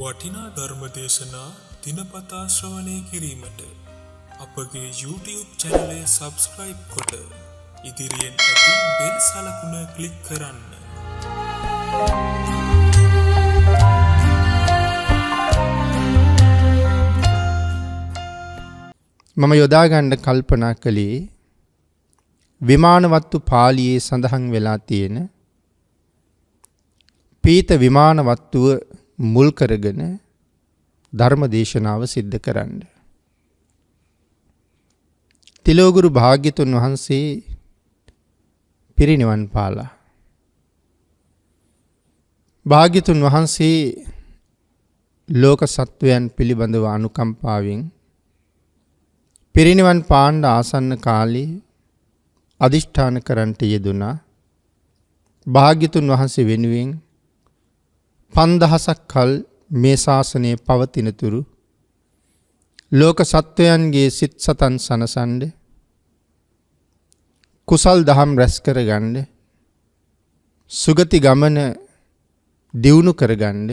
වටිනා ධර්මදේශනා දිනපතාශ්‍රවනය කිරීමට අපගේ YouTube චැනලය සබස්ක්‍රයිබ් කොට ඉදිරියෙන් ඇති බෙල් සලකුණ කලික් කරන්න. Thank you. මම යොදාගණ්ඩ කල්පනා කළේ විමානවත්තු පාලියේ සඳහන් වෙලා තියෙන පීත විමානවත්තුව මුල් කරගෙන ධර්ම දේශනාව සිද්ධ කරන්න. තිලෝගුරු භාග්‍යතුන් වහන්සේ පිරිනිවන් පාලා. භාග්‍යතුන් වහන්සේ ලෝක සත්වයන් පිළිබඳව අනුකම්පාවෙන් පිරිනිවන් පාණ්ඩ ආසන්න කාලේ අධිෂ්ඨාන කරන්ට යෙදුනා භාග්‍යතුන් වහන්සේ වෙනුවෙන් පන්දහසක් කල් මේ ශාසනය පවතිනතුරු ලෝක සත්වයන්ගේ සිත් සතන් සනසන්ඩ කුසල් දහම් රැස් කරගණ්ඩ සුගති ගමන දියුණු කරගණ්ඩ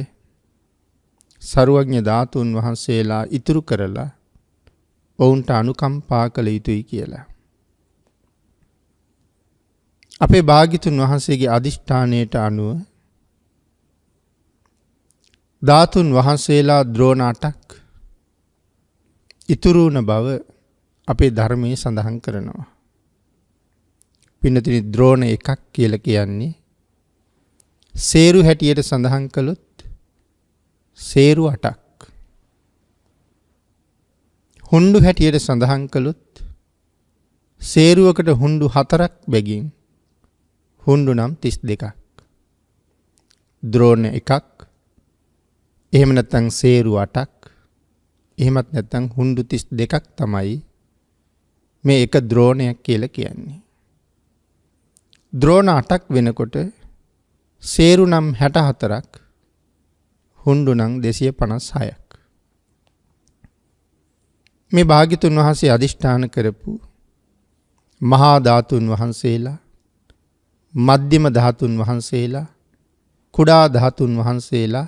සරුවඥ ධාතුන් වහන්සේලා ඉතුරු කරලා ඔවුන්ට අනුකම්පා කළ යුතුයි කියලා. අපේ භාගිතුන් වහන්සේගේ අධිෂ්ඨානයට අනුව ධාතුන් වහන්සේලා ද්‍රෝණ අටක් ඉතුරුවන බව අපේ ධර්මයේ සඳහන් කරනවා. පින්නතිනි ද්‍රෝණ එකක් කියල කියන්නේ සේරු හැටියට සඳහන් කළොත් සේරු අටක් හුන්ඩු හැටියට සඳහන් කළොත් සේරුවකට හුන්ඩු හතරක් බැගින් හුන්ඩු නම් තිස් දෙකක් ද්‍රෝණ එකක් එහෙම නැත්තං සේරු අටක් එහෙමත් නැත්තං හුන්ඩු තිස් දෙකක් තමයි මේ එක ද්‍රෝණයක් කියල කියන්නේ. ද්‍රෝණ අටක් වෙනකොට සේරු නම් හැට හතරක් හුන්ඩු නං දෙසිය පනස් හයක්. මේ භාගිතුන් වහන්සේ අධිෂ්ඨාන කරපු මහාධාතුන් වහන්සේලා මධ්‍යම ධාතුන් වහන්සේලා කුඩා ධාතුන් වහන්සේලා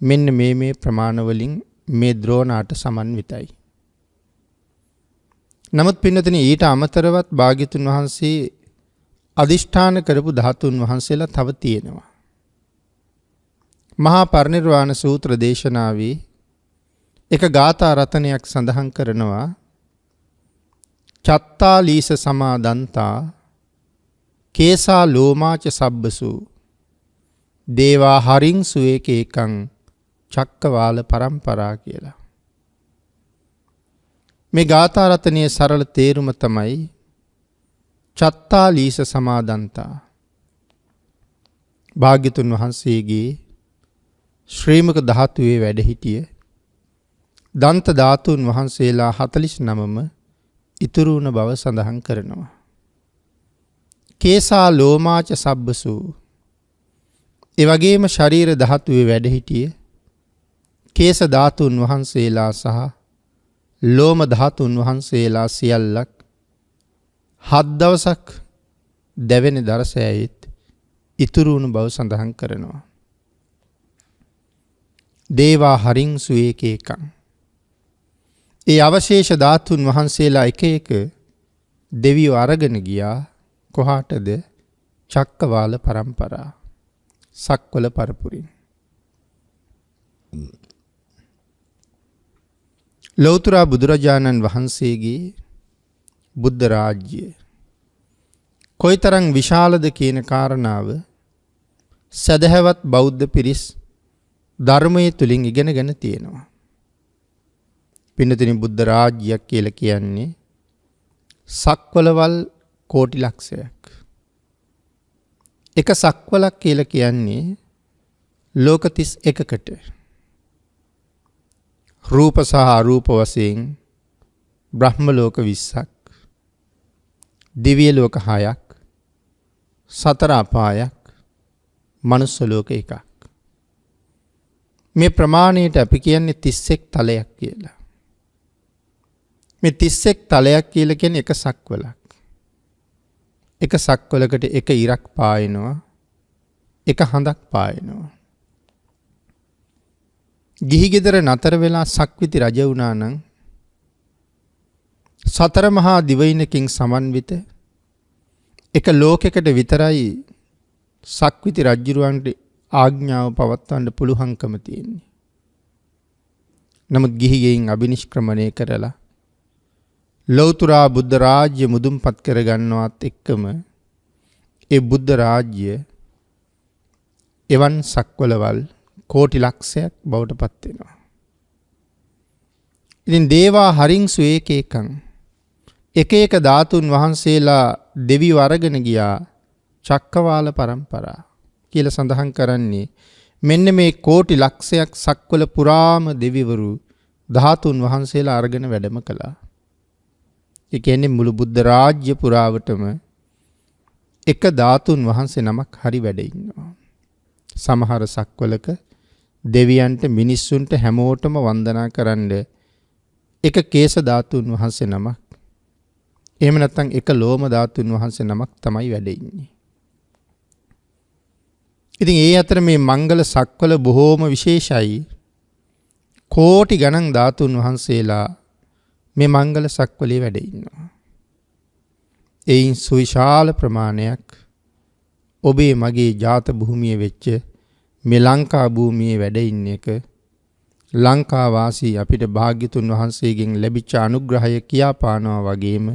මෙන්න මේ මේ ප්‍රමාණවලින් මේ ද්‍රෝණාට සමන්විතයි. නමුත් පින්නතින ඊට අමතරවත් භාගිතුන් වහන්සේ අධිෂ්ඨාන කරපු ධාතුන් වහන්සේලා තව තියෙනවා. මහා පරිනිර්වාණ සූත්‍ර දේශනාවේ එක ගාථා රතනයක් සඳහන් කරනවා චත්තාලීස සමාදන්තා කේසා ලෝමාච සබ්බසු දේවා හරින් සුවේකේකං චක්කවාල පරම්පරා කියලා. මේ ගාථාරතනය සරල තේරුම තමයි චත්තා ලීස සමාදන්තා භාග්‍යතුන් වහන්සේගේ ශ්‍රීමක දහතුවේ වැඩහිටිය දන්ත ධාතුන් වහන්සේලා හතලිස් නමම ඉතුරුවුණ බව සඳහන් කරනවා. කේසා ලෝමාච සබ්බසූ එවගේම ශරීර දහතුවේ වැඩහිටිය කේස ධාතුන් වහන්සේලා සහ ලෝම ධාතුන් වහන්සේලා සියල්ලක් හද්දවසක් දැවෙන දරසෑයිත් ඉතුරුණු බව සඳහන් කරනවා. දේවා හරින් සුවේකේකං. ඒ අවශේෂ ධාතුන් වහන්සේලා එක එක දෙවිය අරගෙන ගියා කොහාටද චක්කවාල පරම්පරා සක්වල පරපුරින්. ලෞතුරා බුදුරජාණන් වහන්සේගේ බුද්ධ රාජ්‍යය කොයිතරම් විශාලද කියන කාරණාව සදහැවත් බෞද්ධ පිරිස් ධර්මයේ තුලින් ඉගෙනගෙන තියෙනවා. පින්නතිනි බුද්ධ රාජ්‍යයක් කියලා කියන්නේ සක්වලවල් කෝටි ලක්ෂයක්. එක සක්වලක් කියලා කියන්නේ ලෝක 31කට. රූප සහ අරූප වසයෙන් බ්‍රහ්ම ලෝක විස්සක් දිවිය ලෝක හායක් සතර අපායක් මනුස්සලෝක එකක්. මේ ප්‍රමාණයට අපි කියන්නේ තිස්සෙක් තලයක් කියලා. මේ තිස්සෙක් තලයක් කියල කියෙන එක සක්වලක්. එක සක්වලකට එක ඉරක් පායනවා එක හඳක් පායනවා. ගිහිගෙදර නතර වෙලා සක්විති රජ වුණා නම් සතර මහා දිවයිනකින් සමන්විත එක ලෝකෙකට විතරයි සක්විති රජ්ජුරුවන්ට ආග්ඥාව පවත්වන්න පුළුහංකම තියෙන්නේ. නමුත් ගිහිගෙයින් අභිනිෂ්ක්‍රමණය කරලා ලොවතුරා බුද්ධ රාජ්‍ය මුදුම් පත් කරගන්නවත් එක්කම ඒ බුද්ධ රාජ්‍ය එවන් සක්වලවල් කෝටි ලක්ෂයක් බවට පත්වෙනවා. ඉතින් දේවා හරිංසු ඒක එකං එක එක ධාතුන් වහන්සේලා දෙවි වරගෙන ගියා චක්කවාල පරම්පරා කියල සඳහන් කරන්නේ මෙන්න මේ කෝටි ලක්ෂයක් සක්වල පුරාම දෙවිවරු ධාතුන් වහන්සේලා අරගෙන වැඩම කළා. එකන්නේ මුළු බුද්ධ රාජ්‍ය පුරාවටම එක ධාතුන් වහන්සේ නමක් හරි වැඩඉන්නවා. සමහර සක්වලක දෙවියන්ට මිනිස්සුන්ට හැමෝටම වන්දනා කරන්න එක කේස ධාතුන් වහන්සේ නමක් එහෙම නැත්නම් එක ලෝම ධාතුන් වහන්සේ නමක් තමයි වැඩ ඉන්නේ. ඉතින් ඒ අතර මේ මංගල සක්වල බොහෝම විශේෂයි. කෝටි ගණන් ධාතුන් වහන්සේලා මේ මංගල සක්වලේ වැඩ ඉන්නවා. එයින් සුවිශාල ප්‍රමාණයක් ඔබේ මගේ ජාත භූමිය වෙච්ච මේ ලංකා භූමියේ වැඩ ඉන්න එක ලංකා වාසී අපිට භාග්‍යතුන් වහන්සේගෙන් ලැබිච්ච අනුග්‍රහය කියාපානවා වගේම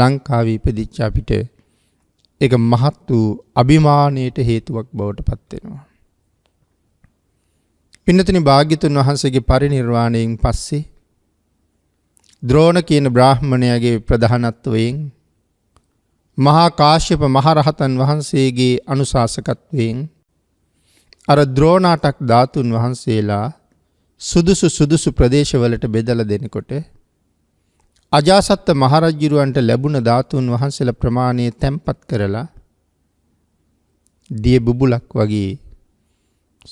ලංකාවේ ඉපදිච්ච අපිට ඒක මහත් වූ අභිමානයට හේතුවක් බවට පත් වෙනවා. පින්නතුනි භාග්‍යතුන් වහන්සේගේ පරිණිර්වාණයෙන් පස්සේ ද්‍රෝණ කියන බ්‍රාහ්මණයාගේ ප්‍රධානත්වයෙන් මහා කාශ්‍යප මහරහතන් වහන්සේගේ අනුශාසකත්වයෙන් අර ද්‍රෝණාටක් ධාතුන් වහන්සේලා සුදුසු සුදුසු ප්‍රදේශවලට බෙදල දෙනකොට අජාසත්ත මහරජ්ජිරුවන්ට ලැබුණ ධාතුන් වහන්සේල ප්‍රමාණය තැන්පත් කරලා දිය බුබුලක් වගේ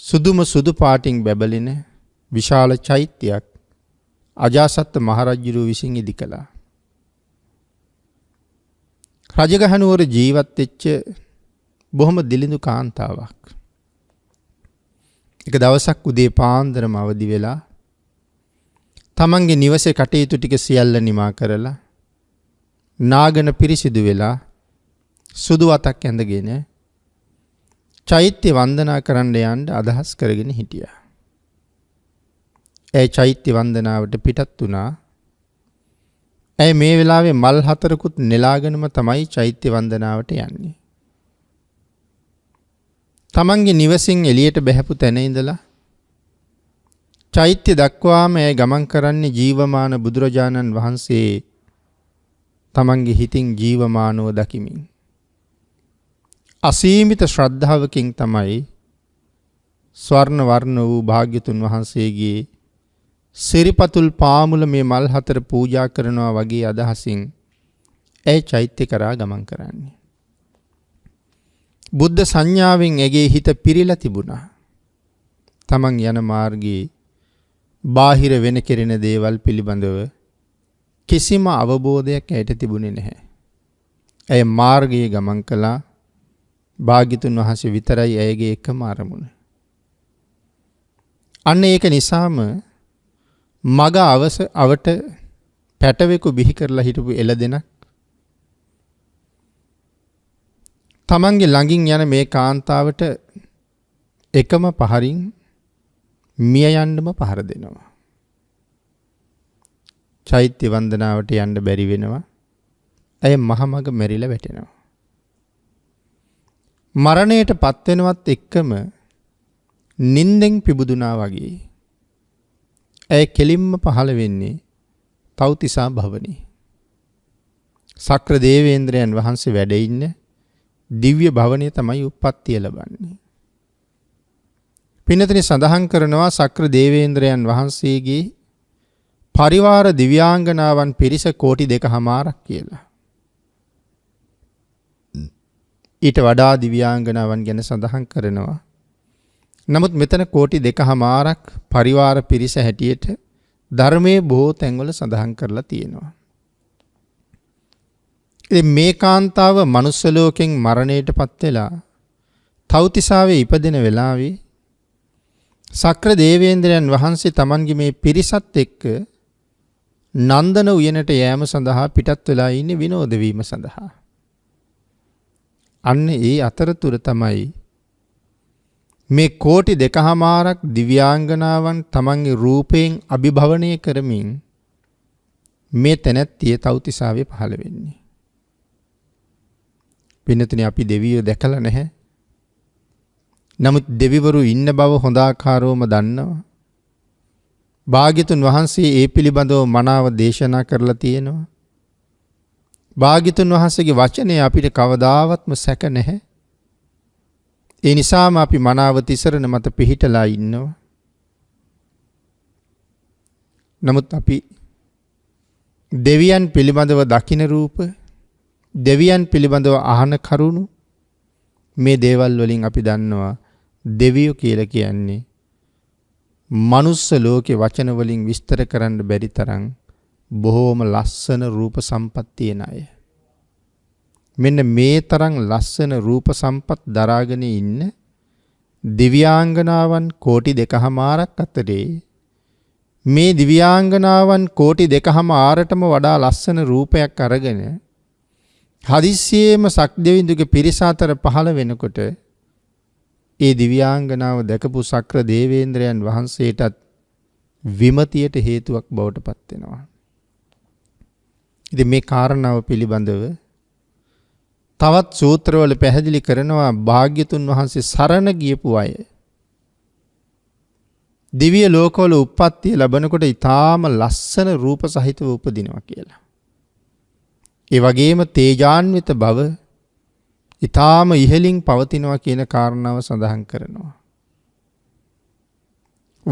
සුදුම සුදු පාටිං බැබලින විශාල චෛත්‍යයක් අජාසත්ත මහරජ්ජිරු විසින් ඉදි කළා. රජගහනුවර ජීවත් එච්ච බොහොම දිලිඳු කාන්තාවක්. එක දවසක් උදේ පාන්දරම අවදි වෙලා තමන්ගේ නිවසේ කටයුතු ටික සියල්ල නිමා කරලා නාගන පිරිසිදු වෙලා සුදු අතක් ඇඳගෙන චෛත්‍ය වන්දනා කරන්න යන්න අදහස් කරගෙන හිටියා. ඇය චෛත්‍ය වන්දනාවට පිටත් වුණා. ඇය මේ වෙලාවේ මල් හතරකුත් නෙලාගෙනම තමයි චෛත්‍ය වන්දනාවට යන්නේ. තමන්ගේ නිවසින් එළියට බැහැපු තැන ඉඳලා චෛත්‍ය දක්වාම ඇය ගමන් කරන්නේ ජීවමාන බුදුරජාණන් වහන්සේ තමන්ගේ හිතින් ජීවමානව දකිමින්. අසීමිත ශ්‍රද්ධාවකින් තමයි ස්වර්ණ වර්ණ වූ භාග්‍යතුන් වහන්සේගේ සිරිපතුල් පාමුල මේ මල් හතර පූජා කරනවා වගේ අදහසින් ඇය චෛත්‍ය කරා ගමන් කරන්නේ. බුද්ධ සංඥාවෙන් ඇගේ හිත පිරිල තිබුණා. තමන් යන මාර්ගයේ බාහිර වෙන කෙරෙන දේවල් පිළිබඳව කිසිම අවබෝධයක් ඇයට තිබුණේ නැහැ. ඇය මාර්ගයේ ගමන් කළා භාගිතුන් වහසේ විතරයි ඇයගේ එකම අරමුණ. අන්න ඒක නිසාම මග අවස අවට පැටවෙකු බිහි කරලා හිටපු එළ දෙනක් තමන්ගේ ළඟින් යන මේ කාන්තාවට එකම පහරින් මිය යන්නම පහර දෙනවා. චෛත්‍ය වන්දනාවට යන්න බැරි වෙනවා. ඇය මහමග මෙරිලා වැටෙනවා. මරණයට පත්වෙනවත් එක්කම නින්දෙන් පිබුදුනා වගේ. ඇය කෙලින්ම පහළ වෙන්නේ තවතිසා භවනි. සක්‍ර දේවේන්ද්‍රයන් වහන්සේ වැඩඉන්න දිව්‍ය භවනය තමයි උප්පත්තිය ලබන්නේ. පිනතිනි සඳහන් කරනවා සක්‍ර දේවේන්ද්‍රයන් වහන්සේගේ පරිවාර දිව්‍යාංගනාවන් පිරිස කෝටි දෙක හමාරක් කියලා. ඊට වඩා දිව්‍යාංගනාවන් ගැන සඳහන් කරනවා. නමුත් මෙතන කෝටි දෙක හමාරක් පරිවාර පිරිස හැටියට ධර්මය බොහෝ තැන්වල සඳහන් කරලා තියෙනවා. ඉතින් මේ කාන්තාව manuss ලෝකෙන් මරණයටපත් වෙලා තව්තිසාවේ ඉපදෙන වෙලාවේ සක්‍ර දේවේන්ද්‍රයන් වහන්සේ Tamanගේ මේ පිරිසත් එක්ක නන්දන උයනට යෑම සඳහා පිටත් වෙලා ඉන්නේ විනෝද වීම සඳහා. අන්න ඒ අතරතුර තමයි මේ කෝටි දෙකහමාරක් දිව්‍යාංගනාවන් තමන්ගේ රූපයෙන් අභිභවනය කරමින් මේ තැනැත්තිය තවතිසාවේ පහළ වෙන්නේ. පින්නතුනේ අපි දෙවියෝ දැකලා නැහැ. නමුත් දෙවිවරු ඉන්න බව හොඳාකාරවම දන්නවා. භාග්‍යතුන් වහන්සේ ඒ පිළිබඳව මනාව දේශනා කරලා තියෙනවා. භාග්‍යතුන් වහන්සේගේ වචනය අපිට කවදාවත්ම සැක නැහැ. ඒ නිසාම අපි මනාව තිසරණ මත පිහිටලා ඉන්නවා. නමුත් අපි දෙවියන් පිළිබඳව දකින රූප දෙවියන් පිළිබඳව අහන කරුණු මේ දේවල් වලින් අපි දන්නවා දෙවියෝ කියල කියන්නේ. මනුස්ස ලෝකෙ වචනවලින් විස්තර කරන්න බැරි තරං බොහෝම ලස්සන රූප සම්පත්තියෙන අය. මෙන්න මේ තරං ලස්සන රූප සම්පත් දරාගෙන ඉන්න දිව්‍යාංගනාවන් කෝටි දෙකහමාරක් අතරේ මේ දිව්‍යාංගනාවන් කෝටි දෙකහම ආරටම වඩා ලස්සන රූපයක් අරගෙන හදිස්සියේම සක්දෙවිඳුගේ පිරිස අතර පහළ වෙනකොට ඒ දිව්‍යාංගනාව දැකපු සක්‍ර දේවේන්ද්‍රයන් වහන්සේටත් විමතියට හේතුවක් බවට පත් වෙනවා. ඉතින් මේ කාරණාව පිළිබඳව තවත් සූත්‍රවල පැහැදිලි කරනවා භාග්‍යතුන් වහන්සේ සරණ ගියපු අය. දිවිය ලෝකවල උප්පත්තිය ලබනකොට ඊටාම ලස්සන රූප සහිතව උපදිනවා කියලා. ඒ වගේම තේජාන්විත බව ඊටාම ඉහලින් පවතිනවා කියන කාරණාව සඳහන් කරනවා.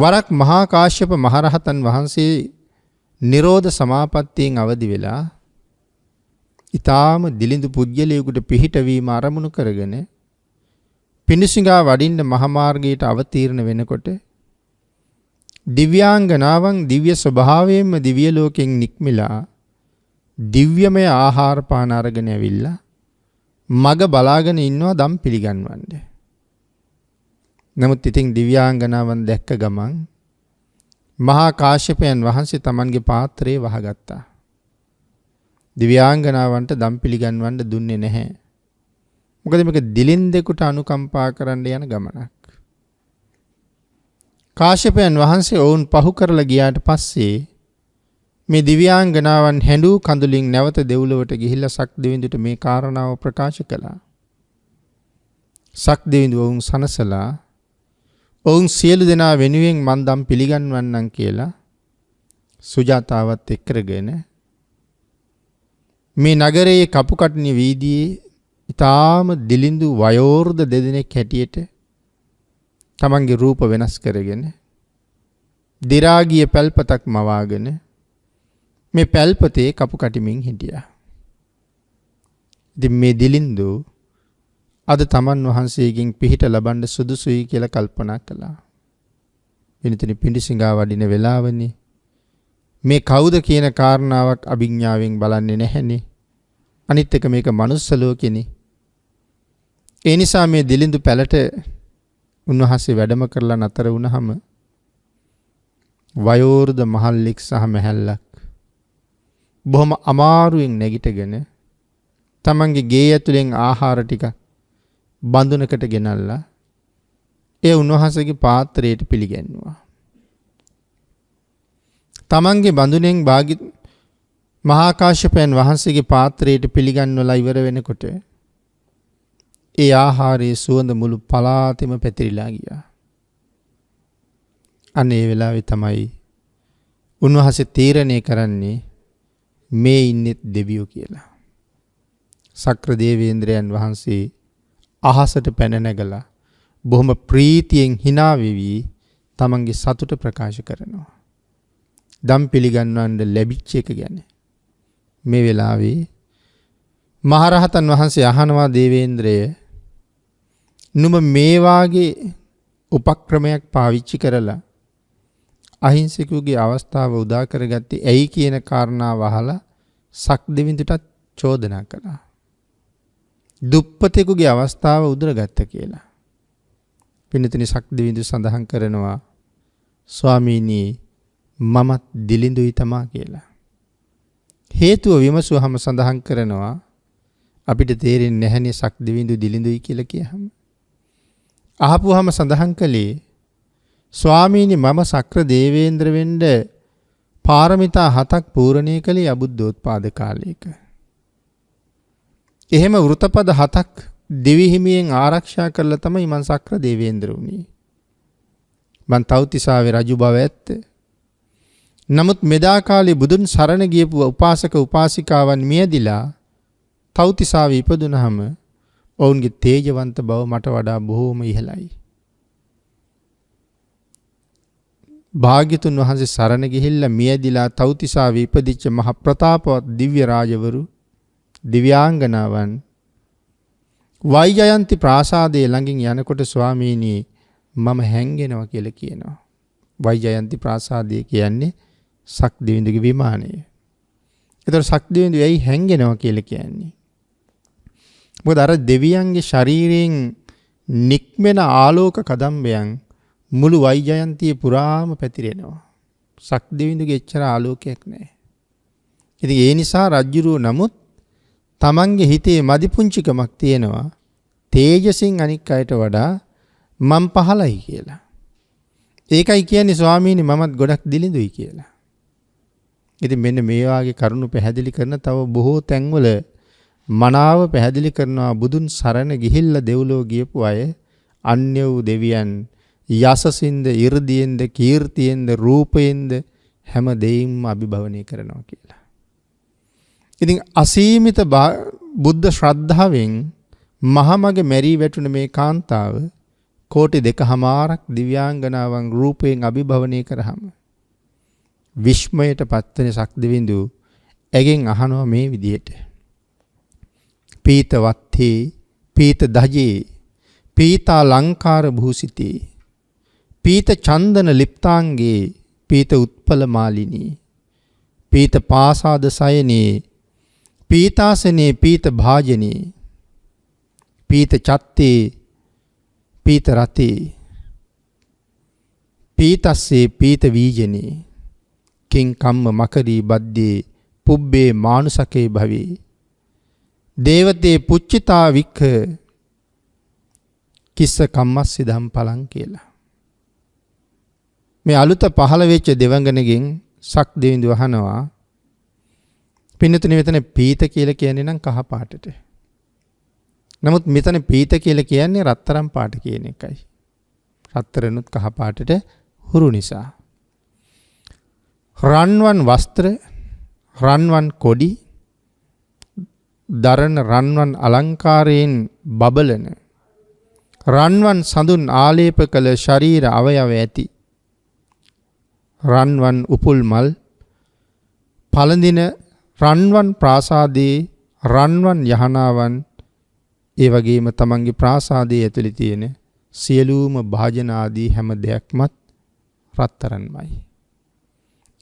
වරක් මහා කාශ්‍යප මහරහතන් වහන්සේ නිරෝධ සමාපත්තියෙන් අවදි වෙලා ඊටාම දිලිඳු පුජ්‍යලයකට පිහිටවීම අරමුණු කරගෙන පිනිසිඟා වඩින්න මහමාර්ගයට අවතීර්ණ වෙනකොට දිව්‍යාංගනාවන් දිව්‍ය ස්වභාවයෙන්ම දිව්‍ය ලෝකෙන් නික්මිලා දිව්‍යමය ආහාර පාන අරගෙන ඇවිල්ලා මග බලාගෙන ඉන්නවා දම් පිළිගන්වන්නේ. නමුත් ඉතින් දිව්‍යාංගනාවන් දැක්ක ගමන් මහා කාශ්‍යපයන් වහන්සේ Tamanගේ පාත්‍රයේ වහගත්තා. දිව්‍යාංගනාවන්ට දම් පිළිගන්වන්න දුන්නේ නැහැ. මොකද මේක දිලින්දෙකුට අනුකම්පා කරන්න යන ගමනක්. කාශ්‍යපයන් වහන්සේ ඔවුන් පහු කරලා ගියාට පස්සේ මේ දිව්‍යාංගනාවන් හැඬූ කඳුලින් නැවත දෙව්ලොවට ගිහිල්ලා සක්දෙවිඳුට මේ කාරණාව ප්‍රකාශ කළා. සක්දෙවිඳු ඔවුන් සනසලා ඔවුන් සියලු දෙනා වෙනුවෙන් මන් දම් පිළිගන්වන්නම් කියලා සුජාතාවත් එක්කරගෙන මේ නගරයේ කපුකටනි වීදියේ ඉතාම දිලිඳු වයෝර්ධ දෙදෙනෙක් හැටියට තමන්ගේ රූප වෙනස් කරගෙන දිරාගිය පැල්පතක් මවාගෙන මේ පැල්පතේ කපු කටිමින් හිටියා. ඉතින් මේ දිලින්දු අද තමන් වහන්සේගෙන් පිහිට ලබන්න සුදුසුයි කියලා කල්පනා කළා. වෙනතනි පිඬුසිඟා වඩින වෙලාවනේ මේ කවුද කියන කාරණාවක් අභිඥාවෙන් බලන්නේ නැහැනේ. අනිත් එක මේක manuss ලෝකෙනේ. ඒ නිසා මේ දිලින්දු පැලට උන්වහන්සේ වැඩම කරලා නතර වුණාම වයෝර්ධ මහල්ලෙක් සහ මහල්ලක් බොහොම අමාරුවෙන් නැගිටගෙන තමන්ගේ ගේ ඇතුළෙන් ආහාර ටික බඳුනකට ගෙනල්ලා ඒ උන්වහන්සේගේ පාත්‍රයට පිළිගැන්වුවා. තමන්ගේ බඳුනෙන් භාගි මහාකාශ්‍යපයන් වහන්සේගේ පාත්‍රයට පිළිගන්වලා ඉවර වෙනකොට ඒ ආහාරයේ සුවඳ මුළු පලාතෙම පැතිරිලා ගියා. අන්න ඒ වෙලාවේ තමයි උන්වහන්සේ තීරණය කරන්නේ මේ ඉන්නෙත් දෙවියෝ කියලා. සක්‍ර දේවේන්ද්‍රයන් වහන්සේ අහසට පැන නැගලා බොහොම ප්‍රීතියෙන් hina වෙවි තමන්ගේ සතුට ප්‍රකාශ කරනවා. දම් පිළිගන්වන්න ලැබිච්ච එක ගැන මේ වෙලාවේ මහරහතන් වහන්සේ අහනවා දේවේන්ද්‍රය නුඹ මේ වාගේ උපක්‍රමයක් පාවිච්චි කරලා අහිංසකගේ අවස්ථාව උදා කරගත්තේ ඇයි කියන කාරණාව අහලා සක් දෙවිඳුටත් චෝදනා කළා. දුප්පතෙකුගේ අවස්ථාව උදරගත්ත කියලා. පිනතිනි සක් දෙවිඳු සඳහන් කරනවා ස්වාමීනී මමත් දිලිඳුයි තමා කියලා. හේතුව විමසුව හම සඳහන් කරනවා අපිට තේරෙන් නැහැනි සක් දෙවිඳු දිලිඳුයි කියල කියහම. අහපු හම සඳහන් කළේ ස්වාමීනි මම සක්‍ර දේවේන්ද්‍ර වෙන්න පාරමිතා හතක් පූර්ණේ කළේ අබුද්ධෝත්පාද කාලයක. එහෙම වෘතපද හතක් දෙවිහිමියෙන් ආරක්ෂා කරලා තමයි මං සක්‍ර දේවේන්ද්‍ර වුණේ. මං තවතිසාවේ රජු බව ඇත්ත. නමුත් මෙදා කාලේ බුදුන් සරණ ගියපු උපාසක උපාසිකාවන් මියදිලා තවතිසාවේ ඉපදුනහම ඔවුන්ගේ තේජවන්ත බව මට වඩා බොහෝම ඉහළයි. භාග්‍යතුන් වහන්සේ සරණ ගිහිල්ලා මියදිලා තවුතිසාවේ ඉපදිච්ච මහ ප්‍රතාපවත් දිව්‍ය රාජවරු දිව්‍යාංගනාවන් වෛජයන්ති ප්‍රාසාදයේ ළඟින් යනකොට ස්වාමීනි මම හැංගෙනවා කියලා කියනවා. වෛජයන්ති ප්‍රාසාදය කියන්නේ සක්දිවිඳුගේ විමානය. එතකොට සක්දිවිඳු ඇයි හැංගෙනවා කියලා කියන්නේ? මොකද අර දෙවියන්ගේ ශරීරයෙන් නික්මෙන ආලෝක කදම්බයන් මුළු වෛජයන්තිය පුරාම පැතිරෙනවා. සක් දෙවිඳු ගෙච්චර ආලෝකයක් නෑ. ඉති ඒ නිසා රජ්ජුරුව නමුත් තමන්ගේ හිතේ මදිපුංචිකමක් තියෙනවා තේජසින් අනික් අයට වඩා මං පහලයි කියලා. ඒකයි කියන්නේ ස්වාමීනි මමත් ගොඩක් දිලිඳුයි කියලා. ඉතින් මෙන්න මේවාගේ කරුණු පැහැදිලි කරන තව බොහෝ තැන්වල මනාව පැහැදිලි කරනවා බුදුන් සරණ ගිහිල්ලා දෙව්ලෝ ගියපු අය අන්‍ය වූ දෙවියන් යසසින්ද 이르දියෙන්ද කීර්තියෙන්ද රූපයෙන්ද හැම දෙයින්ම අභිභවනය කරනවා කියලා. ඉතින් අසීමිත බුද්ධ ශ්‍රද්ධාවෙන් මහමගේ මෙරී වැටුණ මේ කාන්තාව කෝටි දෙකහමාරක් දිව්‍යාංගනාවන් රූපයෙන් අභිභවනය කරහම විශ්මයට පත්වන ශක්තිවිඳු ඇගෙන් අහනවා මේ විදියට. පීත වත්තේ පීත දජේ පීතා ලංකාර භූසිතේ පීත චන්දන ලිප්තාන්ගේ පීත උත්පලමාලිනී පීත පාසාද සයනේ පීතාසනේ පීත භාජනේ පීත චත්තේ පීත රතේ පීතස්සේ පීත වීජනේ කින් කම්ම මකරී බද්දේ පුබ්බේ මානුසකේ භවේ දේවතේ පුච්චිතා වික්ඛ කිස්ස කම්මස්සි දම් පලං කියලා මේ අලුත පහළ වෙච්ච දෙවඟනගෙන් සක් දෙවිඳු අහනවා පින්නතුනි මෙතන පීත කියලා කියන්නේ නම් කහ පාටට. නමුත් මෙතන පීත කියලා කියන්නේ රත්තරන් පාට කියන එකයි. රත්තරනුත් කහ පාටට හුරු නිසා. රන්වන් වස්ත්‍ර රන්වන් කොඩි දරන රන්වන් අලංකාරයෙන් බබලන රන්වන් සඳුන් ආලේප කළ ශරීර අවයව ඇති රන්වන් උපුල් මල් පළඳින රන්වන් ප්‍රාසාදයේ රන්වන් යහනාවන් ඒ වගේම තමන්ගේ ප්‍රාසාදයේ ඇතුළේ තියෙන සියලුම භාජන ආදී හැම දෙයක්මත් රත්තරන්මයි.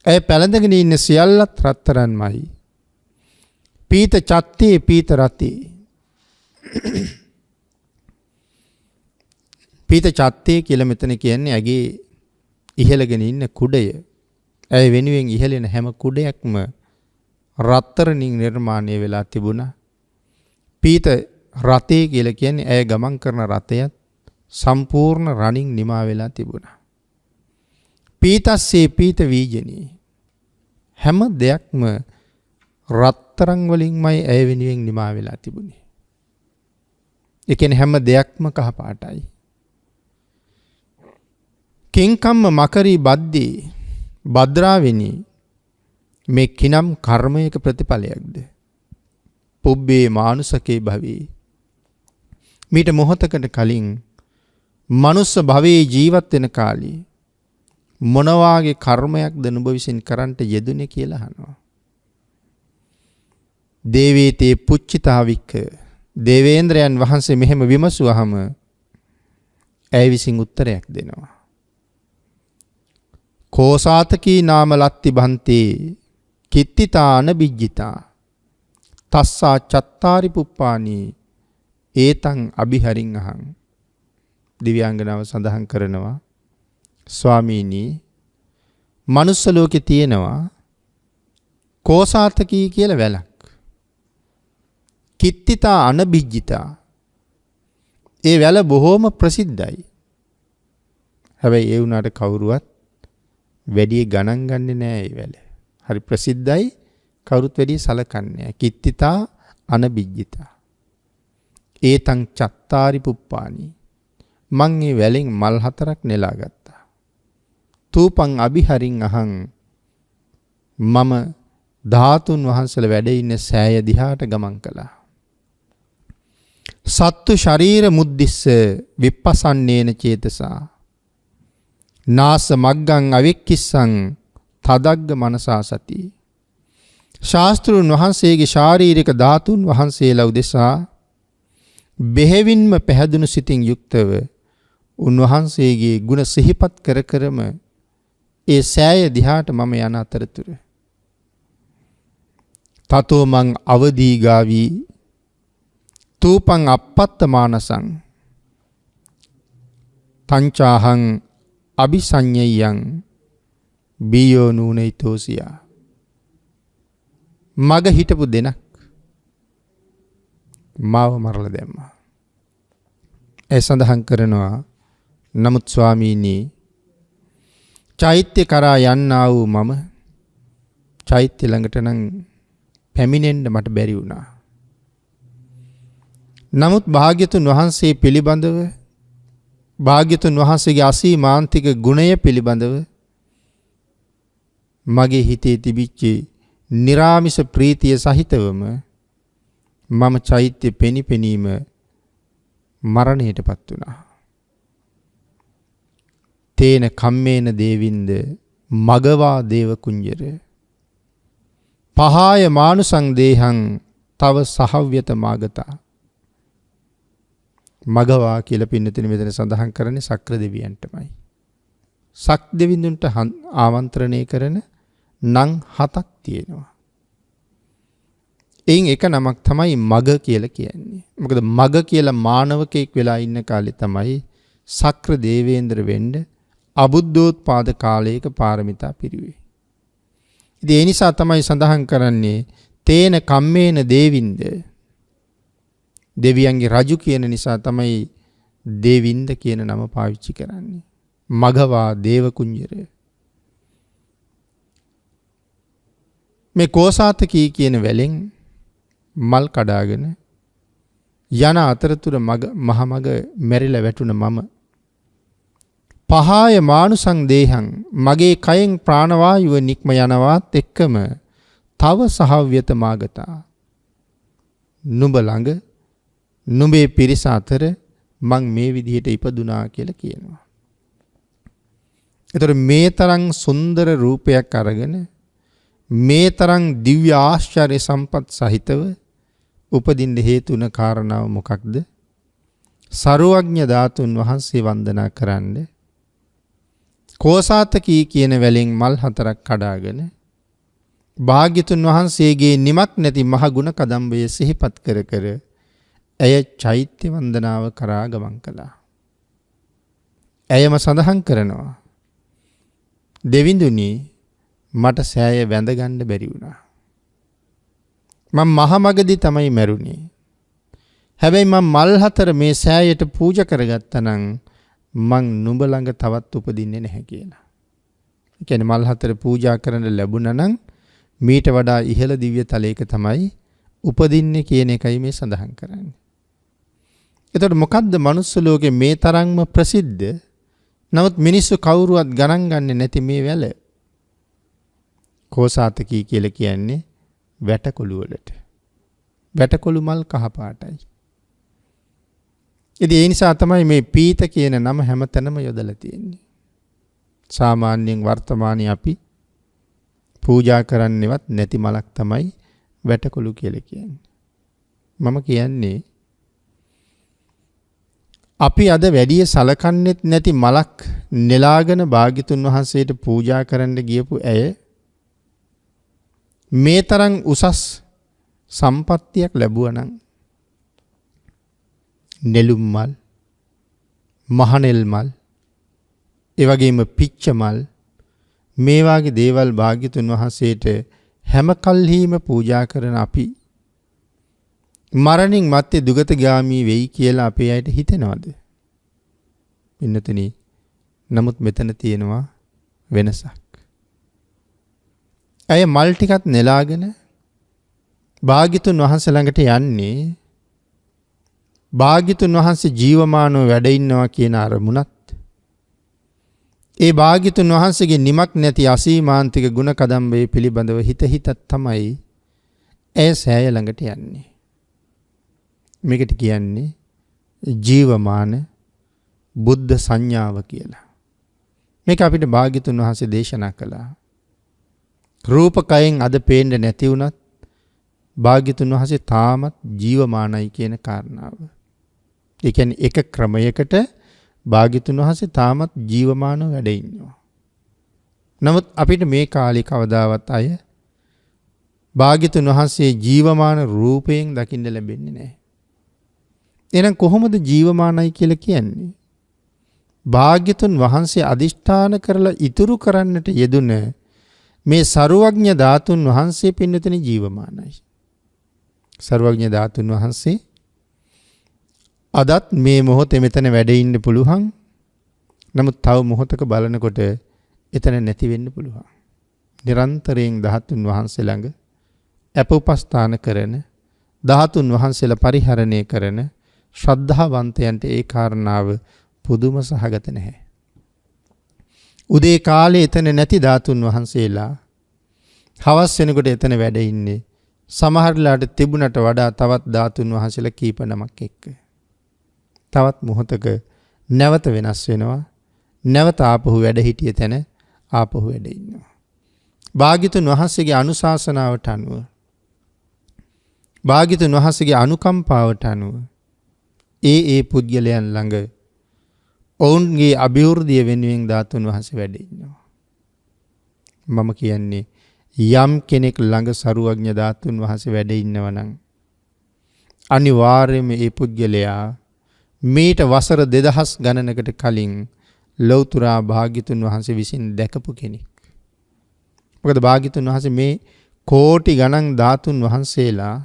ඇය පැළඳගෙන ඉන්න සියල්ලත් රත්තරන්මයි. පීත චත්තේ පීත රතේ. පීත චත්තේ කියලා මෙතන කියන්නේ ඇගේ ඉහළගෙන ඉන්න කුඩය ඇය වෙනුවෙන් ඉහළෙන හැම කුඩයක්ම රත්තරණින් නිර්මාණය වෙලා තිබුණා. පීත රතේ කියලා කියන්නේ ඇය ගමන් කරන රථයත් සම්පූර්ණ රණින් නිමා වෙලා තිබුණා. පීතස්සේ පීත වීජනී හැම දෙයක්ම රත්තරන් වලින්මයි ඇය වෙනුවෙන් නිමා වෙලා තිබුණේ. ඒ කියන්නේ හැම දෙයක්ම කහ පාටයි. කෙන්කම්ම මකරී බද්දී භද්‍රාවෙනි මේ කිනම් කර්මයක ප්‍රතිඵලයක්ද. පුබ්බේ මානුසකේ භවී. මීට මොහොතකට කලින් මනුස්ස භවයේ ජීවත් වෙන කාලී මොනවාගේ කර්මයක් ද නුඹ විසින් කරන්නට යෙදුනේ කියලා අහනවා. දේවේතේ පුච්චිතාවික්ක දේවේන්ද්‍රයන් වහන්සේ මෙහෙම විමසුවහම ඇය විසින් උත්තරයක් දෙනවා. කෝසාතකී නාම ලත්ති බන්තේ කිත්තිතාන බිජ්ජිතා තස්සා චත්තාරි පුප්පානී ඒතං අභිහරින් අහං දිව්‍යංගනාව සඳහන් කරනවා ස්වාමීනී මනුස්ස ලෝකේ තියෙනවා කෝසාතකී කියලා වැලක් කිත්තිතා අනබිජ්ජිතා ඒ වැල බොහෝම ප්‍රසිද්ධයි හැබැයි ඒ වුණාට කවුරුවත් වැඩිය ගණන් ගන්නේ නෑ ඒ වැල. හරි ප්‍රසිද්ධයි කවුරුත් වැඩිය සලකන්නේ. කිත්තිතා අනබිජ්ජිතා. ඒතං චත්තාරි පුප්පානි. මං ඒ වැලෙන් මල් හතරක් නෙලා ගත්තා. තූපං අභිහරින් අහං මම ධාතුන් වහන්සල වැඩ ඉන්න සෑය දිහාට ගමන් කළා. සත්තු ශරීර මුද්දිස්ස විප්පසන්නේන චේතසා නාස මග්ගං අවික්කිස්සං තදග්ග මනසා සතිය. ශාස්තෘන් වහන්සේගේ ශාරීරික ධාතුන් වහන්සේලා උදෙසා බෙහෙවින්ම පැහැදුණු සිතින් යුක්තව උන්වහන්සේගේ ගුණ සිහිපත් කර කරම ඒ සෑය දිහාට මම යන අතරතුර. තතෝමං අවදීගාවී තූපං අපපත්ත මානසං තංචාහං අභිසං්ඥයියන් බියෝ නූනයිතෝසියා. මග හිටපු දෙනක් මාව මරල දෙම්මා. ඇ සඳහන් කරනවා නමුත් ස්වාමීනී චෛත්‍ය කරා යන්නා වූ මම චෛත්‍ය ළඟට නම් පැමිණෙන්ඩ මට බැරි වුණා. නමුත් භාග්‍යතුන් වහන්සේ පිළිබඳව භාග්‍යතුන් වහන්සේගේ අසී මාන්තික ගුණය පිළිබඳව මගේ හිතේ තිබිච්චේ නිරාමිස ප්‍රීතිය සහිතවම මම චෛත්‍ය පෙනි පෙනීම මරණයට පත් වනා. තේන කම්මේන දේවින්ද මගවා දේවකුංජර. පහාය මානුසංදේහන් තව සහව්‍යත මාගතා. මගවා කියල පින්නතින මෙතන සඳහන් කරන සක්‍ර දෙවියන්ටමයි. සක් දෙවිඳුන්ට ආමන්ත්‍රණය කරන නං හතක් තියෙනවා. එයින් එක නමක් තමයි මග කියල කියන්නේ. මොකද මග කියල මානවකයෙක් වෙලා ඉන්න කාලෙ තමයි සක්‍ර දේවේන්ද්‍ර වෙන්ඩ අබුද්ධෝත් පාද කාලයක පාරමිතා පිරිවේ. ඉදේ නිසා තමයි සඳහන් කරන්නේ තේන කම්මේන දේවින්ද දෙවියන්ගේ රජු කියන නිසා තමයි දේවින්ද කියන නම පාවිච්චි කරන්නේ. මගවා දේවකුංජරය. මේ කෝසාතකී කියන වැලෙන් මල් කඩාගෙන යන අතරතුර මහමග මැරිල වැටුන මම. පහාය මානුසං දේහං මගේ කයෙන් ප්‍රාණවායුව නික්ම යනවාත් එක්කම තව සහව්‍යත මාගතා. නුඹ ළඟ නුඹේ පිරිස අතර මං මේ විදිහට ඉපදුනා කියලා කියනවා. එතකොට මේ තරම් සුන්දර රූපයක් අරගෙන මේ තරම් දිව්‍ය ආශ්චර්ය සම්පත් සහිතව උපදින්න හේතුන කාරණාව මොකක්ද? සරුවඥ ධාතුන් වහන්සේ වන්දනා කරන්න කෝසాతකී කියන වැලෙන් මල් හතරක් කඩාගෙන භාග්‍යතුන් වහන්සේගේ නිමක් නැති මහගුණ කදම්බය සිහිපත් කර කර ඇය චෛත්‍ය වන්දනාව කරා ගමන් කළා. ඇයම සඳහන් කරනවා. දෙවිඳුනි මට සෑය වැඳගණ්ඩ බැරි වුණා. මං මහමගදි තමයි මැරුණේ. හැබැයි මං මල් හතර මේ සෑයට පූජ කරගත්තනං මං නුඹළඟ තවත් උපදින්නේ නැහැ කියලා. එකැන මල් හතර පූජා කරන ලැබුණනං මීට වඩා ඉහළ දිව්‍ය තලයක තමයි උපදින්නේ කියන එකයි මේ සඳහන් කරන්නේ. එතකොට මොකද්ද මනුස්ස ලෝකේ මේ තරම්ම ප්‍රසිද්ධ? නමුත් මිනිස්සු කවුරුවත් ගණන් ගන්නේ නැති මේ වැල. කෝසාතකී කියලා කියන්නේ වැටකොළු වලට. වැටකොළු මල් කහ පාටයි. ඉතින් ඒ නිසා තමයි මේ පීත කියන නම හැමතැනම යොදලා තියෙන්නේ. සාමාන්‍යයෙන් වර්තමානයේ අපි පූජා කරන්නේවත් නැති මලක් තමයි වැටකොළු කියලා කියන්නේ. මම කියන්නේ අපි අද වැඩිය සලකන්නෙත් නැති මලක් නෙලාගෙන භාගිතුන් වහන්සේට පූජා කරන්න ගියපු ඇය මේ තරම් උසස් සම්පත්තියක් ලැබුවනං නෙළුම් මල් මහනෙල් මල් එවගේම පිච්ච මල් මේවාගේ දේවල් භාග්‍යතුන් වහන්සේට හැම කල්හීම පූජා කරන අපි මරණින් මත්තේ දුගතගාමී වෙයි කියලා අපේ අයට හිතෙනවද? පින්නතුනි. නමුත් මෙතන තියෙනවා වෙනසක්. ඇය මල් ටිකත් නෙලාගෙන භාග්‍යතුන් වහන්සේ ළඟට යන්නේ භාග්‍යතුන් වහන්සේ ජීවමානව වැඩ ඉන්නවා කියන අරමුණත් ඒ භාග්‍යතුන් වහන්සේගේ නිමක් නැති අසීමාන්තික ගුණ කදම්බේ පිළිබඳව හිත හිතත් තමයි ඇය සෑය ළඟට යන්නේ මේකට කියන්නේ ජීවමාන බුද්ධ සංඥාව කියලා. මේක අපිට භාග්‍යතුන් වහන්සේ දේශනා කළා. රූපකයෙන් අද පේන්න නැති වුණත් භාග්‍යතුන් වහන්සේ තාමත් ජීවමානයි කියන කාරණාව. ඒ කියන්නේ එක ක්‍රමයකට භාග්‍යතුන් වහන්සේ තාමත් ජීවමානව වැඩ ඉන්නවා. නමුත් අපිට මේ කාලේ කවදාවත් අය භාග්‍යතුන් වහන්සේ ජීවමාන රූපයෙන් දකින්න ලැබෙන්නේ නැහැ. එනම් කොහොමද ජීවමානයි කියලා කියන්නේ. භාග්‍යතුන් වහන්සේ අධිෂ්ඨාන කරලා ඉතුරු කරන්නට යෙදුන මේ සරුවඥ ධාතුන් වහන්සේ පින්නතන ජීවමානයි. සරුවඥ ධාතුන් වහන්සේ අදත් මේ මොහොතේ මෙතන වැඩඉන්න පුළුවන්. නමුත් තව මොහොතක බලනකොට එතන නැති වෙන්න පුළුවන්. නිරන්තරයෙන් ධාතුන් වහන්සේ ළඟ අප උපස්ථාන කරන ධාතුන් වහන්සේලා පරිහරණය කරන ශ්‍රද්ධාවන්තයන්ට ඒ කාරණාව පුදුම සහගත නැහැ. උදේ කාලේ එතන නැති ධාතුන් වහන්සේලා හවස් වෙනකොට එතන වැඩ ඉන්නේ. සමහරලාට තිබුණට වඩා තවත් ධාතුන් වහන්සේලා කීප නමක් එක්ක. තවත් මොහොතක නැවත වෙනස් වෙනවා. නැවත ආපහු වැඩ හිටිය තැන ආපහු වැඩ ඉන්නවා. භාගිතුන් වහන්සේගේ අනුශාසනාවට අනුව භාගිතුන් වහන්සේගේ අනුකම්පාවට අනුව ඒ ඒ පුද්ගලයන් ළඟ ඔවුන්ගේ අභිවෘද්ධිය වෙනුවෙන් ධාතුන් වහන්සේ වැඩඉන්නවා. මම කියන්නේ යම් කෙනෙක් ළඟ සරුවඥ ධාතුන් වහස වැඩඉන්නවනං. අනිවාර්යම ඒ පුද්ගලයා මීට වසර දෙදහස් ගණනකට කලින් ලොවතුරා භාගිතුන් වහන්සේ විසින් දැකපු කෙනෙක්. මොකද භාගිතුන් වහස මේ කෝටි ගණන් ධාතුන් වහන්සේලා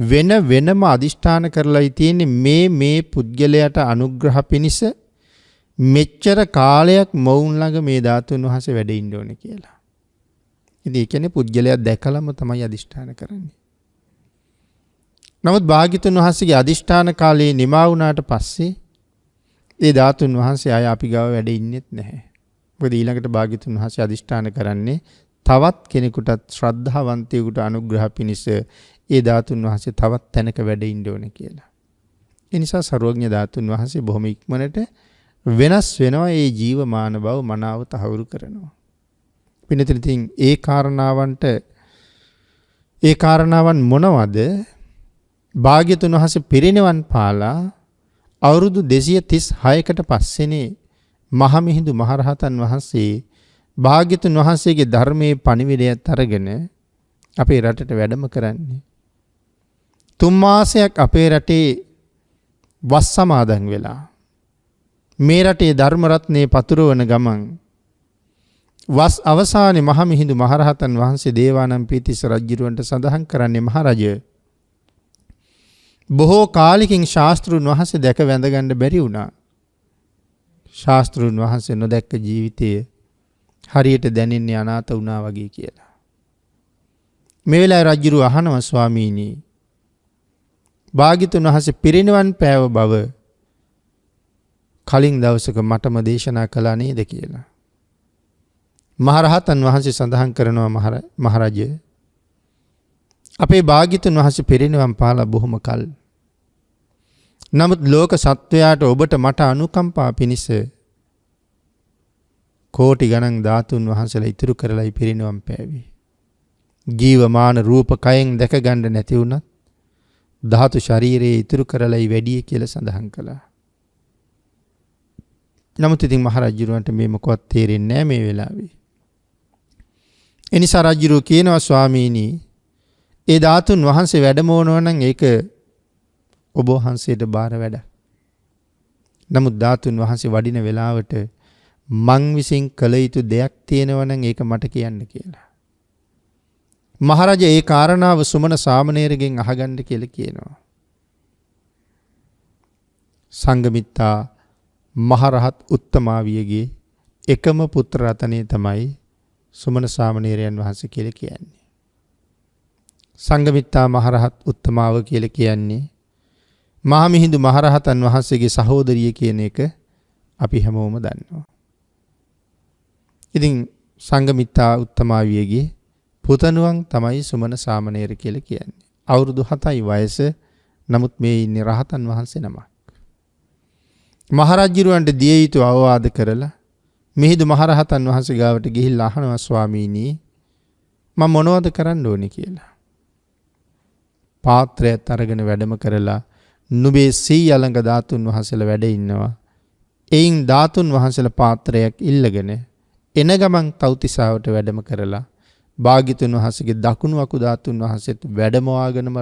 වෙන වෙනම අදිෂ්ඨාන කරලා තියෙන්නේ මේ මේ පුද්ගලයාට අනුග්‍රහ පිණිස මෙච්චර කාලයක් මොවුන් ළඟ මේ ධාතුන් වහන්සේ වැඩ ඉන්න ඕනේ කියලා. ඉතින් ඒ කියන්නේ පුද්ගලයා දැකලම තමයි අදිෂ්ඨාන කරන්නේ. නමුත් භාග්‍යතුන් වහන්සේගේ අදිෂ්ඨාන කාලේ නිමා වුණාට පස්සේ ඒ ධාතුන් වහන්සේ ආය අපි ගාව වැඩ ඉන්නෙත් නැහැ. මොකද ඊළඟට භාග්‍යතුන් වහන්සේ අදිෂ්ඨාන කරන්නේ තවත් කෙනෙකුටත් ශ්‍රද්ධාවන්තයෙකුට අනුග්‍රහ පිණිස ඒ ධාතුන් වහන්සේ තවත් තැනක වැඩ ඉන්න ඕන කියලා. ඒ නිසා සරුවඥ ධාතුන් වහන්සේ බොහොම ඉක්මනට වෙනස් වෙනවා ඒ ජීවමාන බව මනාව තහවුරු කරනවා. පිනතිරිතින් ඒ කාරණාවන්ට ඒ කාරණාවන් මොනවද? භාග්‍යතුන් වහන්සේ පිරිනිවන් පාලා අවුරුදු 236කට පස්සේනේ මහමිහිඳු මහරහතන් වහන්සේ භාග්‍යතුන් වහන්සේගේ ධර්මයේ පණිවිඩයත් අරගෙන අපේ රටට වැඩම කරන්නේ. තුන් මාසයක් අපේ රටේ වස් සමාදන් වෙලා මේ රටේ ධර්ම රත්නේ පතුරවන ගමන් වස් අවසානයේ මහමිහිඳු මහරහතන් වහන්සේ දේවානම් පීතිස්ස රජුරවන්ට සඳහන් කරන්නේ මහරජය බොහෝ කාලිකින් ශාස්තෘන් වහන්සේ දැක වැඳගන්න බැරි වුණා. ශාස්තෘන් වහන්සේ නොදැක්ක ජීවිතය හරියට දැනෙන්නේ අනාත වුණා වගේ කියලා. මේ වෙලාවේ රජුරු අහනවා ස්වාමීනි භාගිතුන් වහස පිරිනිවන් පෑව බව කලින් දවසක මටම දේශනා කලා නේද කියලා. මහරහතන් වහන්සේ සඳහන් කරනවා මහරජය. අපේ භාගිතුන් වහස පිරිනිවම් පාලා බොහොම කල්. නමුත් ලෝක සත්වයාට ඔබට මට අනුකම්පා පිණිස කෝටි ගණන් ධාතුන් වහන්සල ඉතුරු කරලයි පිරිනිවම් පෑවි. ජීවමාන රූප කයෙන් දැකගණ්ඩ නැතිවුණත් ධාතු ශරීරයේ ඉතුරු කරලයි වැඩිය කියල සඳහන් කළා. නමුත් ඉතින් මහරජ්ජුරුවන්ට මේ මොකොත් තේරෙන්නේ නැහැ මේ වෙලාවේ. එනිසා රජ්ජුරුව කියනවා ස්වාමීනි ඒ ධාතුන් වහන්සේ වැඩමෝනව නම් ඒක ඔබ වහන්සේට බාර වැඩ. නමුත් ධාතුන් වහන්සේ වඩින වෙලාවට මං විසින් කළ යුතු දෙයක් තියෙනවනම් ඒක මට කියන්න කියලා. මහරජ ඒ කාරණාව සුමන සාමනේරගෙන් අහගණ්ඩ කෙල කියනවා. සංගමිත්තා මහරහත් උත්තමාවියගේ එකම පුත්‍රරතනය තමයි සුමන සාමනේරයන් වහන්ස කියල කියන්නේ. සංගමිත්තා මහරහත් උත්තමාව කියල කියන්නේ මාමිහිදු මහරහතන් වහන්සේගේ සහෝදරිය කියන එක අපි හැමෝම දන්නවා. ඉතින් සංගමිත්තා උත්තමාවියගේ පුතනුවන් තමයි සුමන සාමනේර කියල කියන්නේ. අවුරුදු හතයි වයස නමුත් මේ ඉන්න රහතන් වහන්සේ නමක්. මහරජ්ජිරුවන්ට දිය යුතු අවවාද කරලා මෙහිදු මහරහතන් වහන්සේ ගාවට ගිහිල් අහනවා ස්වාමීනී මම මොනවද කරන්න ඕනි කියලා. පාත්‍රයත් අරගෙන වැඩම කරලා නුබේ සී අළඟ ධාතුන් වහන්සේලා වැඩ ඉන්නවා. එයින් ධාතුන් වහන්සේලා පාත්‍රයක් ඉල්ලගෙන එන ගමන් තව්තිසාවට වැඩම කරලා භාගිතුන් වහසගේ දකුණු අකුධාතුන් වහසෙත් වැඩමවාගෙනම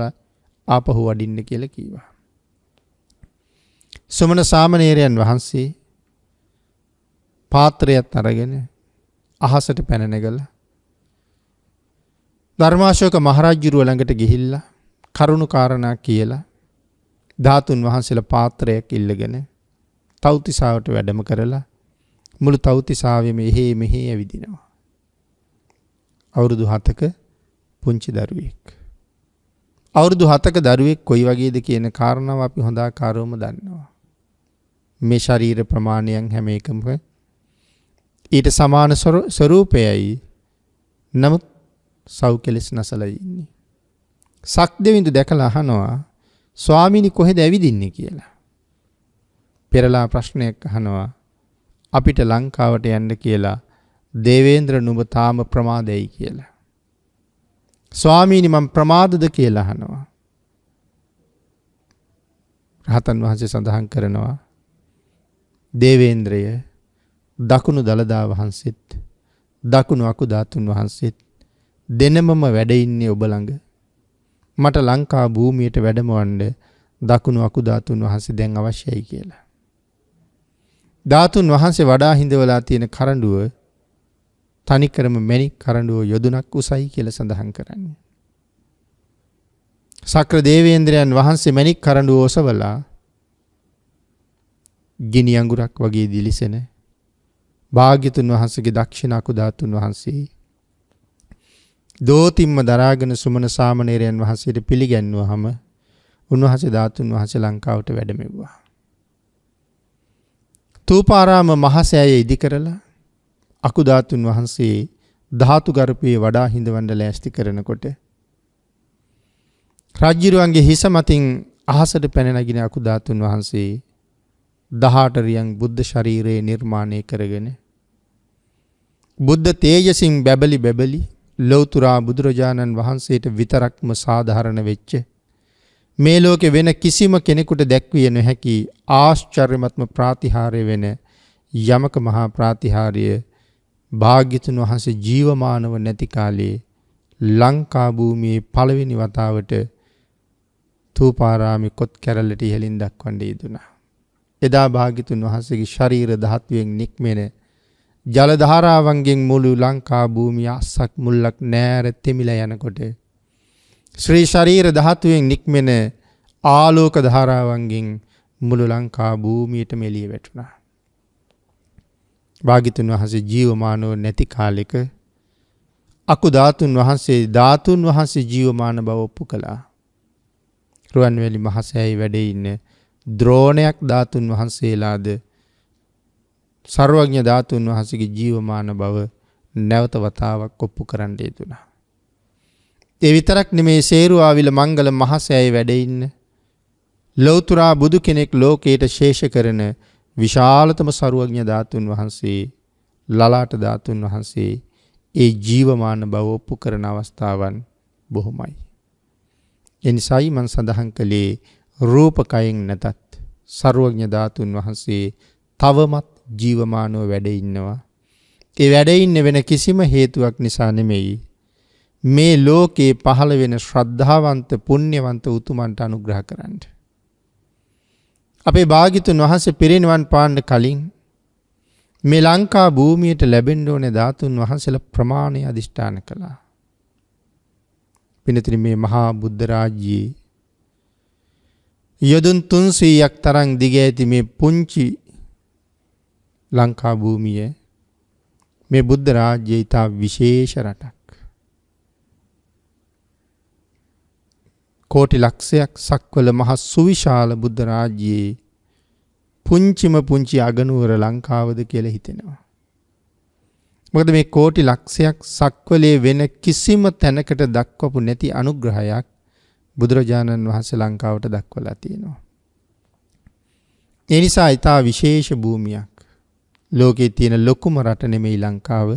ආපහු වඩින්න කියල කීවා. සුමන සාමනේරයන් වහන්සේ පාත්‍රයත් අරගෙන අහසට පැනනගල ධර්මාශෝක මහරජ්ජුරුව ළඟට ගිහිල්ල කරුණු කාරණා කියලා ධාතුන් වහන්සේල පාත්‍රයක් ඉල්ලගෙන තෞතිසාාවට වැඩම කරලා මුළු තෞතිසාාවම එහෙ මෙහෙ ඇවිදිනවා. අවුරුදු හතක පුංචි දරුවෙක්. අවුරුදු හතක දරුවෙක් කොයි වගේද කියන කාරණාව අපි හොඳාකාරවම දන්නවා. මේ ශරීර ප්‍රමාණයන් හැම එකම ඊට සමාන ස්වරූපයයි නමුත් සව් කෙලෙස් නසලයි ඉන්නේ. සක් දෙවිඳු දැකලා අහනවා ස්වාමිනි කොහෙද ඇවිදින්නේ කියලා. පෙරලා ප්‍රශ්නයක් අහනවා අපිට ලංකාවට යන්න කියලා දේවේන්ද්‍ර නුඹ තාම ප්‍රමාදයයි කියලා. ස්වාමීනි මම ප්‍රමාදද කියලා අහනවා. රහතන් වහන්සේ සඳහන් කරනවා දේවේන්ද්‍රය දකුණු දළදා වහන්සෙත් දකුණු අකුධාතුන් වහන්සෙත් දෙනමම වැඩඉන්නේ ඔබ ළඟ මට ලංකා භූමියට වැඩමවන්ඩ දකුණු අකුධාතුන් වහන්සේ දැන් අවශ්‍යයි කියලා. ධාතුන් වහන්සේ වඩා හිඳවලා තියෙන කරඩුව තනිකරම මැණික් කරඬුව යොදුනක් උසයි කියලා සඳහන් කරන්නේ. සක්‍ර දේවේන්ද්‍රයන් වහන්සේ මැණික් කරඬුව ඔසවලා ගිනි අඟුරක් වගේ දිලිසෙන භාග්‍යතුන් වහන්සේගේ දක්ෂිණ අකුධාතුන් වහන්සේ දෝතිම්ම දරාගෙන සුමන සාමණේරයන් වහන්සේට පිළිගැන්වුවාම උන්වහන්සේ ධාතුන් වහන්සේ ලංකාවට වැඩමෙව්වා. තූපාරාම මහසෑය ඉදි කරලා අකුධාතුන් වහන්සේ ධාතු ගර්පයේ වඩා හිඳවන්න ලෑස්ති කරනකොට රජ්ජිරුවන්ගේ හිස මතින් අහසට පැන නැගින අකුධාතුන් වහන්සේ 18 රියන් බුද්ධ ශරීරයේ නිර්මාණය කරගෙන බුද්ධ තේජසින් බැබලි බැබලි ලෞතුරා බුදුරජාණන් වහන්සේට විතරක්ම සාධාරණ වෙච්ච මේ ලෝකෙ වෙන කිසිම කෙනෙකුට දැක්විය නොහැකි ආශ්චර්යමත්ම ප්‍රාතිහාර්ය වෙන යමක මහා ප්‍රාතිහාර්ය භාග්‍යතුන් වහන්සේ ජීවමානව නැති කාලයේ ලංකා භූමියේ පළවෙනි වතාවට තූපාරාමි කොත් කැරල්ලට ඉහළින් දක්වන්න යෙදුණා. එදා භාග්‍යතුන් වහන්සේගේ ශරීර ධාතුවෙන් නික්මෙන ජල ධාරාවන්ගෙන් මුළු ලංකා භූමිය අස්සක් මුල්ලක් නෑර තෙමිලා යනකොට ශ්‍රී ශරීර ධාතුවෙන් නික්මෙන ආලෝක ධාරාවන්ගෙන් මුළු ලංකා භූමියට මෙළිය වැටුණා. භාගිතුන් වහන්සේ ජීවමානව නැති කාලෙක අකු ධාතුන් වහන්සේ ධාතුන් වහන්සේ ජීවමාන බව ඔප්පු කළා. රුවන්වැලි මහසෑයි වැඩේ ඉන්න ද්‍රෝණයක් ධාතුන් වහන්සේලාද සර්වඥ ධාතුන් වහන්සේගේ ජීවමාන බව නැවත වතාවක් ඔප්පු කරන්න යුතුනා. ඒ විතරක් නෙමේ සේරුවාවිල මංගල මහසෑයි වැඩඉන්න ලෞතුරා බුදු කෙනෙක් ලෝකයට ශේෂ කරන විශාලතම සරුවඥ ධාතුන් වහන්සේ ලලාට ධාතුන් වහන්සේ ඒ ජීවමාන බව ඔප්පු කරන අවස්ථාවන් බොහොමයි. එනිසයි මන් සඳහන් කළේ රූපකයෙන් නැතත් සරුවඥ ධාතුන් වහන්සේ තවමත් ජීවමානව වැඩ ඉන්නවා. ඒ වැඩ ඉන්න වෙන කිසිම හේතුවක් නිසා නෙමෙයි මේ ලෝකයේ පහළ වෙන ශ්‍රද්ධාවන්ත පුණ්‍යවන්ත උතුමන්ට අනුග්‍රහ කරන්න. අපේ භාගිතුන් වහන්සේ පිරිනිවන් පාණ්ඩ කලින් මේ ලංකා භූමියයට ලැබෙන්ඩෝන ධාතුන් වහන්සල ප්‍රමාණය අධිෂ්ඨාන කළා. පිනතිරි මේ මහා බුද්ධරාජ්‍යයේ යොදුන් තුන්සීයක් තරං දිග ඇති මේ පුංචි ලංකා භූමිය මේ බුද්ධ රාජ්‍ය ඉතා විශේෂ රටක්. කෝටි ලක්ෂයක් සක්වල මහ සුවිශාල බුද්ධ රාජ්‍යයේ පුංචිම පුංචි අගනුවර ලංකාවද කියලා හිතෙනවා. මොකද මේ කෝටි ලක්ෂයක් සක්වලේ වෙන කිසිම තැනකට දක්වපු නැති අනුග්‍රහයක් බුදුරජාණන් වහන්සේ ලංකාවට දක්වලා තියෙනවා. ඒ නිසා ඊටා විශේෂ භූමියක් ලෝකේ තියෙන ලොකුම රට නෙමෙයි ලංකාව.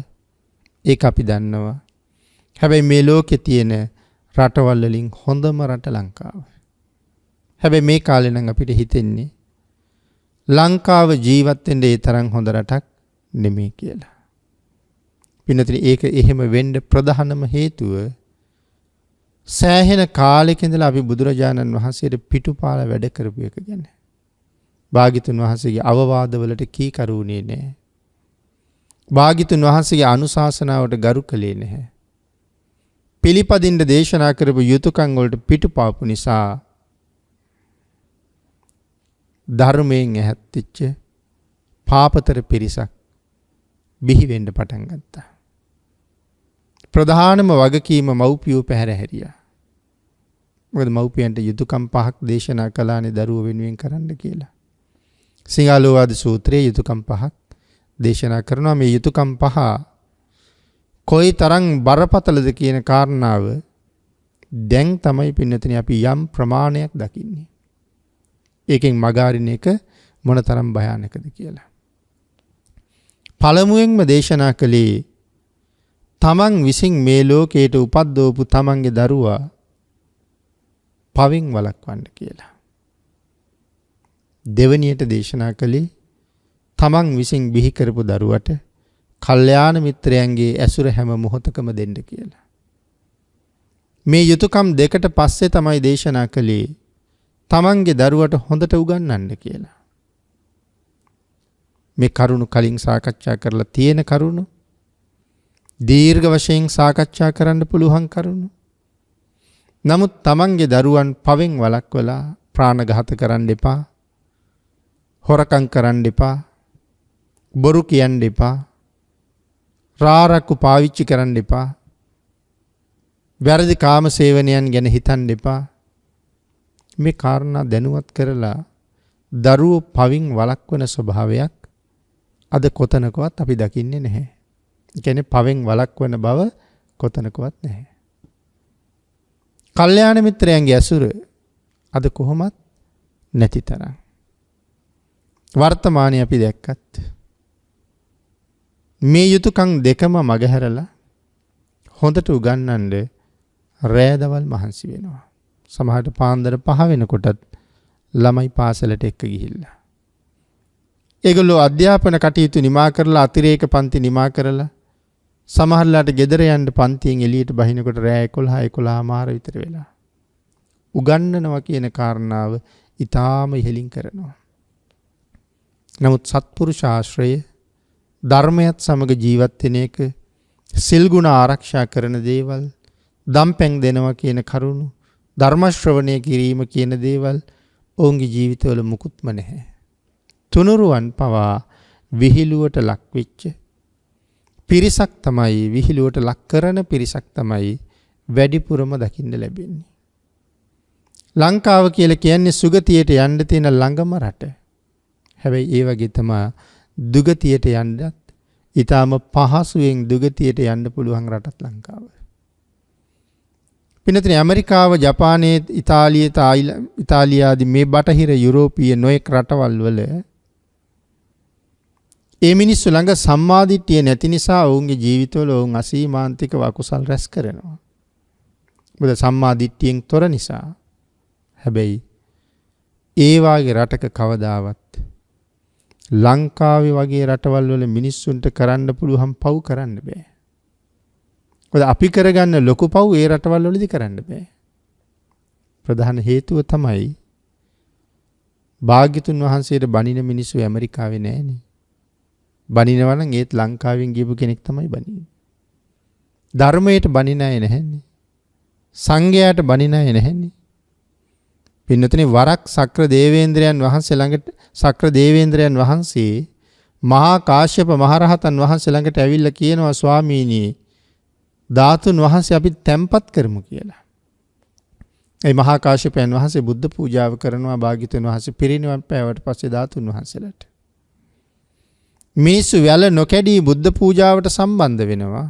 ඒක අපි දන්නවා. හැබැයි මේ ලෝකේ තියෙන රටවල් වලින් හොඳම රට ලංකාව. හැබැයි මේ කාලේ නම් අපිට හිතෙන්නේ ලංකාව ජීවත් වෙන්න ඒ තරම් හොඳ රටක් නෙමෙයි කියලා. පින්නතර ඒක එහෙම වෙන්න ප්‍රධානම හේතුව සෑහෙන කාලෙක ඉඳලා අපි බුදුරජාණන් වහන්සේට පිටුපාල වැඩ කරපු එක ගැන. භාගිතුන් වහන්සේගේ අවවාදවලට කීකරුණේ නැහැ. භාගිතුන් වහන්සේගේ අනුශාසනාවට ගරු කළේ නැහැ. පිළිපදින්ට දේශනා කරපු යුතුකං වලට පිටුපාපු නිසා ධර්මයෙන් ඇහැත්තිච්ච පාපතර පිරිසක් බිහිවෙන්ඩ පටන් ගත්තා. ප්‍රධානම වගකීම මව්පියූ පැහැරහැරිය. මොද මව්පියන්ට යුතුකම් පහක් දේශනා කලානෙ දරුව වෙනුවෙන් කරන්න කියලා. සිංහලෝවාද සූත්‍රයේ යුතුකම් පහක් දේශනා කරනවා මේ යුතුකම් පහ කොයි තරම් බරපතලද කියන කාරණාව දැන් තමයි පින්නතනේ අපි යම් ප්‍රමාණයක් දකින්නේ. ඒකෙන් මගාරින එක මොනතරම් භයානකද කියලා. පළමුවෙන්ම දේශනා කළේ තමන් විසින් මේ ලෝකයට උපද්දෝපු තමන්ගේ දරුවා පවින් වළක්වන්න කියලා. දෙවනියට දේශනා කළේ තමන් විසින් බිහි කරපු දරුවට කල්්‍යයාන මිත්‍රයන්ගේ ඇසුර හැම මොහොතකම දෙන්න කියලා. මේ යුතුකම් දෙකට පස්සේ තමයි දේශනා කළේ තමන්ගේ දරුවට හොඳට උගන්නන්න කියලා. මේ කරුණු කලින් සාකච්ඡා කරලා තියෙන කරුණු දීර්ඝ වශයෙන් සාකච්ඡා කරන්න පුළුවන් කරුණු. නමුත් තමන්ගේ දරුවන් පවෙන් වලක්වලා ප්‍රාණඝාත කරන්න එපා. හොරකං කරන්න එපා. බොරු කියන්න එපා. රාරක්කු පාවිච්චි කරන්න එපා. වැරදි කාම සේවනයන් ගැන හිතන් දෙපා. මේ කාරණා දැනුවත් කරලා දරුවෝ පවින් වලක්වන ස්වභාවයක් අද කොතනකවත් අපි දකින්නේ නැහැ. ගැන පවෙන් වලක්වන බව කොතනකවත් නැහැ. කල්්‍යයාන මිත්‍රයන්ගේ ඇසුර අද කොහොමත් නැති තරම්. වර්තමානය අපි දැක්කත්. මේ යුතුයකම් දෙකම මගහැරලා හොඳට උගන්වන්න රෑදවල් මහන්සි වෙනවා. සමහරට පාන්දර 5 වෙනකොටත් ළමයි පාසලට එක්ක ගිහිල්ලා. ඒගොල්ලෝ අධ්‍යාපන කටයුතු නිමා කරලා අතිරේක පන්ති නිමා කරලා සමහරලාට ගෙදර යන්න පන්තියෙන් එළියට බහිනකොට රෑ 11 11 මාර විතර වෙලා. උගන්නනවා කියන කාරණාව ඊටාම ඉහලින් කරනවා. නමුත් සත්පුරුෂ ආශ්‍රය ධර්මයත් සමග ජීවත් වෙන එක සිල් ගුණ ආරක්ෂා කරන දේවල් දම්පැන් දෙනවා කියන කරුණු ධර්ම ශ්‍රවණය කිරීම කියන දේවල් ඔවුන්ගේ ජීවිතවල මුකුත්ම නැහැ. තුනුරුවන් පවා විහිළුවට ලක්වෙච්ච පිරිසක් තමයි විහිළුවට ලක් කරන පිරිසක් තමයි වැඩිපුරම දකින්න ලැබෙන්නේ. ලංකාව කියල කියන්නේ සුගතියට යන්න තියෙන ළඟම රට. හැබැයි ඒ වගේ තමා දුගතියට යන්නත් ඉතාම පහසුවෙන් දුගතියට යන්න පුළුවන් රටත් ලංකාව. පිනතින ඇමරිකාව ජපානයේ ඉතාලිය ඉතාලියාදි මේ බටහිර යුරෝපිය නොයෙක් රටවල් වල ඒ මිනිස්සු ළඟ සම්මාධිට්්‍යය නැති නිසා ඔවුන්ගේ ජීවිතවල ඔවුන් අසීමාන්තික වකුසල් රැස් කරනවා. බද සම්මාධිට්්‍යයෙන් තොර නිසා හැබැයි ඒවාගේ රටක කවදාවත් ලංකාවේ වගේ රටවල් වල මිනිස්සුන්ට කරන්න පුළුවන් පව් කරන්න බෑ. ඔද අපි කරගන්න ලොකු පව් ඒ රටවල් වලදි කරන්න බෑ. ප්‍රධාන හේතුව තමයි භාග්‍යතුන් වහන්සේට බනින මිනිස්සු ඇමරිකාවේ නෑනේ. බනිනවනම් ඒත් ලංකාවෙන් ගියපු කෙනෙක් තමයි බනින්නේ. ධර්මයට බනින අය නැහැනේ. සංඝයාට බනින අය නැහැනේ. පින්නතුනේ වරක් සක්‍ර දේවේන්ද්‍රයන් වහන්සේ ළඟට සක්‍ර දේවේන්ද්‍රයන් වහන්සේ මහා කාශ්‍යප මහරහතන් වහන්සේ ළඟට ඇවිල්ලා කියනවා ස්වාමීනි ධාතුන් වහන්සේ අපි තැම්පත් කරමු කියලා. ඒ මහා කාශ්‍යපයන් වහන්සේ බුද්ධ පූජාව කරනවා භාග්‍යතුන් වහන්සේ පිරිනිවන් පෑවට පස්සේ ධාතුන් වහන්සේලාට. මිනිස්සු වැල නොකැඩී බුද්ධ පූජාවට සම්බන්ධ වෙනවා.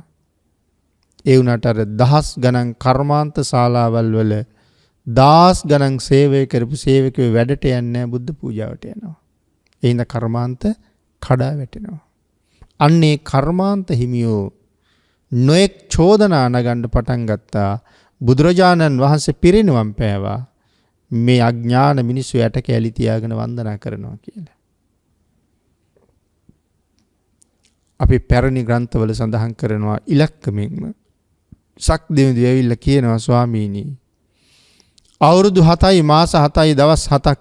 ඒ වුණාට අර දහස් ගණන් කර්මාන්ත ශාලාවල් වල දාස් ගණන් සේවය කරපු සේවකව වැඩට යන්න බුද්ධ පූජාවට යනවා. එහින්ද කර්මාන්ත කඩා වැටෙනවා. අන්නේ කර්මාන්ත හිමියෝ නොයෙක් චෝදනා නගණ්ඩ පටන් ගත්තා බුදුරජාණන් වහන්සේ පිරිනුවම් පෑවා මේ අඥ්ඥාන මිනිස්සු යට කැලි තියාගෙන වන්දනා කරනවා කියලා. අපි පැරණි ග්‍රන්ථවල සඳහන් කරනවා ඉලක්කමෙන්ම සක් දෙවිදු ඇවිල්ල කියනවා ස්වාමීනී අවුරුදු හතයි මාස හතයි දවස් හතක්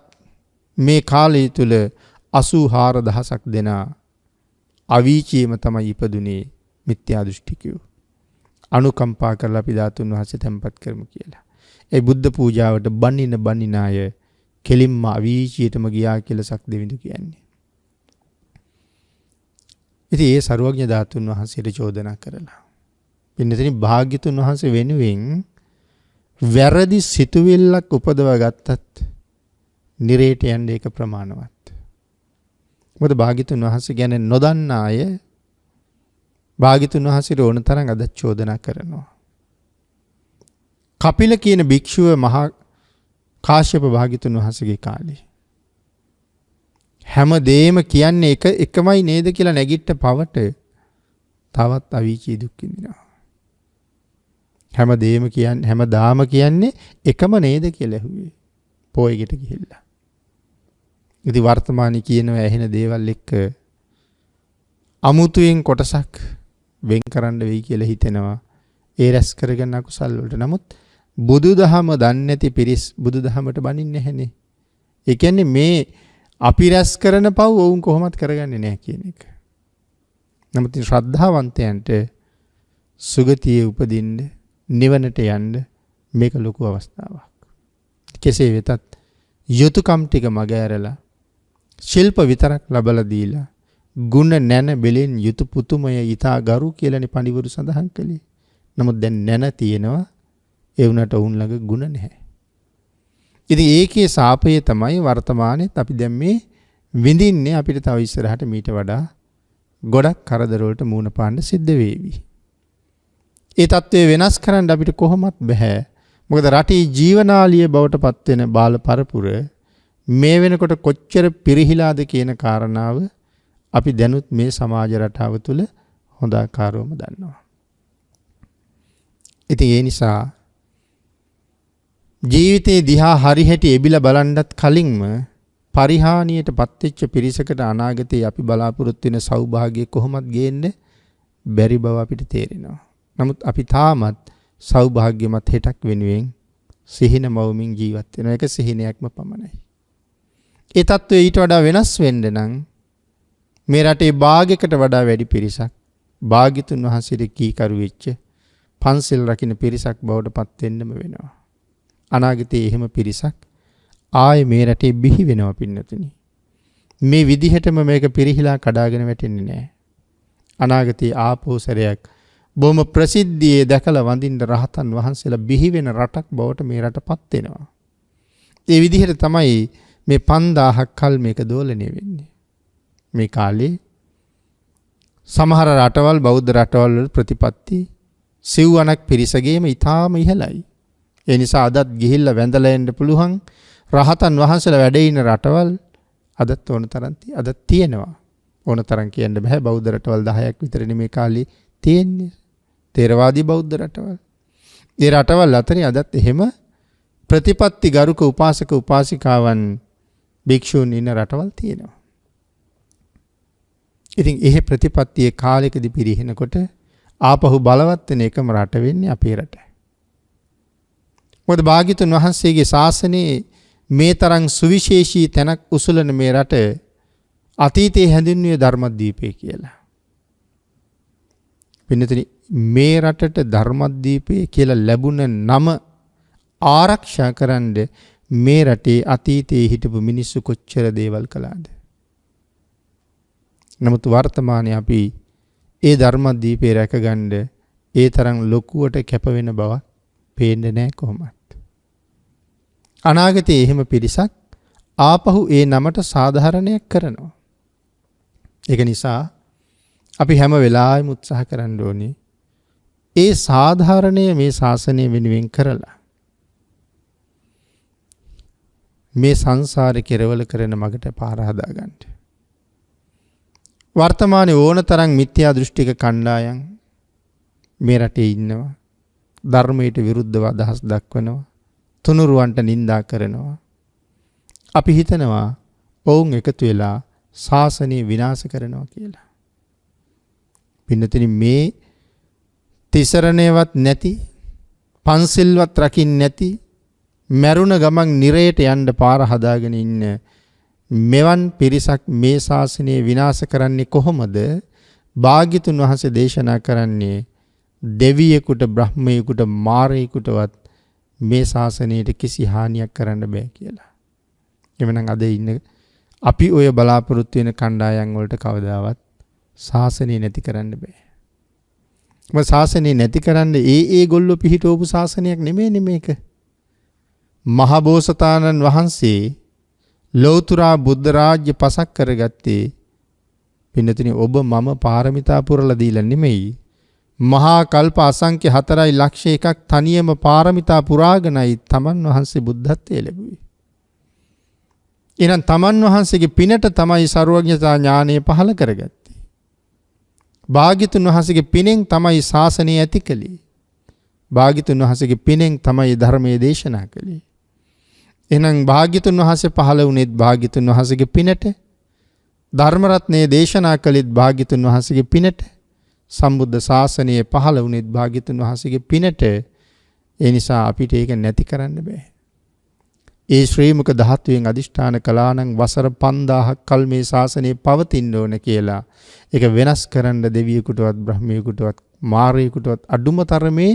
මේ කාලය තුළ අසූ හාර දහසක් දෙනා අවීචීම තමයි ඉපදුනේ මිත්‍යා දෘෂ්ටිකයෝ. අනුකම්පා කරලා පිදාතුන් වහස තැන්පත් කරමු කියලා. ඒ බුද්ධ පූජාවට බනින බනින අය කෙලින්ම අවීචියටම ගියා කියලා සක්දෙවිඳු කියන්නේ. ඉතින් ඒ ਸਰුවඥ ධාතුන් වහන්සේට චෝදනා කරලා. පින්නතනි භාග්‍යතුන් වහන්සේ වෙනුවෙන් වැරදි සිතුවිල්ලක් උපදව ගත්තත් නිරේට යන්න ඒක ප්‍රමාණවත්. මොකද භාග්‍යතුන් වහන්සේ ගැන නොදන්න අය භාග්‍යතුන් වහන්සේට ඕන තරම් අද චෝදනා කරනවා. කපිල කියන භික්ෂුව මහා කාශ්‍යප භාග්‍යතුන් වහන්සේගේ කාලේ හැම දේම කියන්නේ එක එකමයි නේද කියලා නැගිට්ට පවට තවත් අවීචී දුක් විඳිනවා. හැම දේම කියන් හැම දාම කියන්නේ එකම නේද කියලා ඇහුවේ. පෝයගෙට ගිහිල්ලා. ඉති වර්තමානි කියනව ඇහෙන දේවල් එක්ක අමුතුයෙන් කොටසක් වෙන් කරන්න වෙයි කියලා හිතෙනවා. ඒ රැස් කරගෙන අකුසල් වලට. නමුත් බුදුදහම දන්නේ නැති පිරිස් බුදුදහමට බනින්නේ නැහනේ. ඒ කියන්නේ මේ අපි රැස් කරන පව් ඔවුන් කොහොමත් කරගන්නේ නැහැ කියන එක. නමුත් ශ්‍රද්ධාවන්තයන්ට සුගතියේ උපදින්නේ නිවනට යන්ඩ මේක ලොකු අවස්ථාවක්. කෙසේ වෙතත් යුතුකම් ටික මගෑරලා ශිල්ප විතරක් ලබලදීලා ගුණ නැන බෙලෙන් යුතු පුතුමය ඉතා ගරු කියලනි පනිිවරු සඳහන් කළේ නමුත් දැන් නැන තියෙනවා එවනට ඔවුන්ලඟ ගුණ නැහැ. ඉති ඒකේ සාපයේ තමයි වර්තමානයත් අපි දැම් මේ විඳින්නේ අපිට තවිස්සරහට මීට වඩා ගොඩක් කරදරවලට මූුණ පාණ්ඩ සිද්ධ වේවී. ඒ තත්ත්වය වෙනස් කරන්න අපිට කොහොමත් බැහැ. මොකද රටේ ජීවනාලිය බවට පත්වෙන බාල පරපුර මේ වෙනකොට කොච්චර පිරිහිලාද කියන කාරණාව අපි දැනුත් මේ සමාජ රටාව තුළ හොඳාකාරවම දන්නවා. ඉතින් ඒ නිසා ජීවිතේ දිහා හරි හැටි එබිලා බලන්නත් කලින්ම පරිහානියට පත්වෙච්ච පිරිසකට අනාගතයේ අපි බලාපොරොත්තු වෙන සෞභාගය කොහොමද ගේන්නේ බැරි බව අපිට තේරෙනවා. නමුත් අපි තාමත් සෞභාග්‍යමත් හෙටක් වෙනුවෙන් සිහින මවමින් ජීවත් වෙන එක සිහිනයක්ම පමණයි. ඒ తත්වයේ ඊට වඩා වෙනස් වෙන්න නම් මේ රටේ භාගයකට වඩා වැඩි පිරිසක් භාග්‍යතුන් වහන්සේට කීකරු වෙච්ච පන්සල් රකින්න පිරිසක් බවට පත් වෙන්නම වෙනවා. අනාගතයේ එහෙම පිරිසක් ආයේ මේ රටේ බිහි වෙනවා පින්නතුනි. මේ විදිහටම මේක පිරිහිලා කඩාගෙන වැටෙන්නේ නැහැ. අනාගතයේ ආපෝසරයක් බොහොම ප්‍රසිද්ධියේ දැකලා වඳින්න රහතන් වහන්සේලා බිහි වෙන රටක් බවට මේ රට පත් වෙනවා. ඒ විදිහට තමයි මේ 5000ක් කල් මේක දෝලණය වෙන්නේ. මේ කාලේ සමහර රටවල් බෞද්ධ රටවල් වල ප්‍රතිපත්ති සිව්වණක් පිරිසගේම ඊටාම ඉහළයි. ඒ නිසා අදත් ගිහිල්ලා වැඳලා එන්න පුළුවන් රහතන් වහන්සේලා වැඩ ඉන රටවල් අදත් ඕන තරම් අදත් තියෙනවා. ඕන තරම් කියන්න බෑ බෞද්ධ රටවල් 10ක් විතරනේ මේ කාලේ තියෙන්නේ. තේරවාදී බෞද්ධ රටවල්. ඒ රටවල් අතරේ අදත් එහෙම ප්‍රතිපත්ති ගරුක උපාසක උපාසිකාවන් භික්‍ෂූන් ඉන්න රටවල් තියෙනවා. ඉතින් එහෙ ප්‍රතිපත්තිය කාලෙකදි පිරිහෙනකොට ආපහු බලවත්වන එකම රට වෙන්නේ අපේ රට. මොද භාගිතුන් වහන්සේගේ ශාසනයේ මේ තරං සුවිශේෂී තැනක් උසුලන මේ රට අතීතයේ හැඳින්වුවේ ධර්මද්දීපය කියලා. පිනතින මේ රටට ධර්මද්දීපය කියලා ලැබුණ නම ආරක්ෂා කරන්න මේ රටේ අතීතයේ හිටපු මිනිස්සු කොච්චර දේවල් කළාද. නමුත් වර්තමානය අපි ඒ ධර්මද්දීපය රැකගණ්ඩ ඒ තරං ලොකුවට කැපවෙන බව පේන්න නෑ කොහොමත්. අනාගතයේ එහෙම පිරිසක් ආපහු ඒ නමට සාධහරණයක් කරනවා. එක නිසා අපි හැම වෙලායි මුත්සාහ කරන්න ඕනේ ඒ සාධාරණය මේ ශාසනය වෙනුවෙන් කරලා. මේ සංසාර කෙරවල කරන මගට පාරහදාගන්ට. වර්තමානය ඕන තරං මිත්‍යා දෘෂ්ටික කණ්ඩායන් මේ රටේ ඉන්නවා. ධර්මයට විරුද්ධව අදහස් දක්වනවා. තුනුරුවන්ට නින්දා කරනවා. අපි හිතනවා ඔවුන් එකතු වෙලා ශාසනය විනාස කරනවා කියලා. පින්නතින මේ තිසරණයවත් නැති පන්සිල්වත් රකින් නැති මැරුණ ගමන් නිරයට යන්ඩ පාර හදාගෙන ඉන්න මෙවන් පිරිසක් මේ ශාසනය විනාස කරන්නේ කොහොමද භාගිතුන් වහසේ දේශනා කරන්නේ දෙවියෙකුට බ්‍රහ්මයෙකුට මාරයෙකුටවත් මේ ශාසනයට කිසි හානියක් කරන්න බෑ කියලා. එමනම් අද ඉන්න අපි ඔය බලාපොරොත්තු වෙන කණ්ඩායම් වලට කවදාවත් ශාසනය නැති කරන්න බෑ. ශාසනය නැති කරන්න ඒ ඒ ගොල්ලො පිහිටෝපු ශාසනයක් නෙමේ නෙමේක. මහබෝසතාණන් වහන්සේ ලෝතුරා බුද්ධරාජ්‍ය පසක් කරගත්තේ පිනතින ඔබ මම පාරමිතා පුරල දීලා නෙමෙයි. මහා කල්ප අසංක්‍ය හතරයි ලක්ෂ එකක් තනියම පාරමිතා පුරාගෙනයි තමන් වහන්සේ බුද්ධත්වයේ ලැබුවේ. එහෙනම් තමන් වහන්සේගේ පිනට තමයි ਸਰුවඥතා ඥානය පහළ කරගත්තේ. භාගිතුන් වහසගේ පිනෙන් තමයි ශාසනය ඇති කළේ. භාගිතුන් වහසගේ පිනෙන් තමයි ධර්මය දේශනා කළේ. එනම් භාගිතුන් වහස පහළ වනෙත් භාගිතුන් වහසගේ පිනට ධර්මරත්නය දේශනා කළෙත් භාගිතුන් වහසගේ පිනට සම්බුද්ධ ශාසනය පහළ වනෙත් භාගිතුන් වහසගේ පිනට එනිසා අපිට ඒක නැති කරන්න බෑ. ඒ ශ්‍රීමක ධාත්වයෙන් අදිෂ්ඨාන කලානං වසර 5000ක් කල් මේ ශාසනය පවතින්න ඕන කියලා. ඒක වෙනස් කරන්න දෙවියෙකුටවත් බ්‍රහ්මියෙකුටවත් මාරයෙකුටවත් අඩුම තරමේ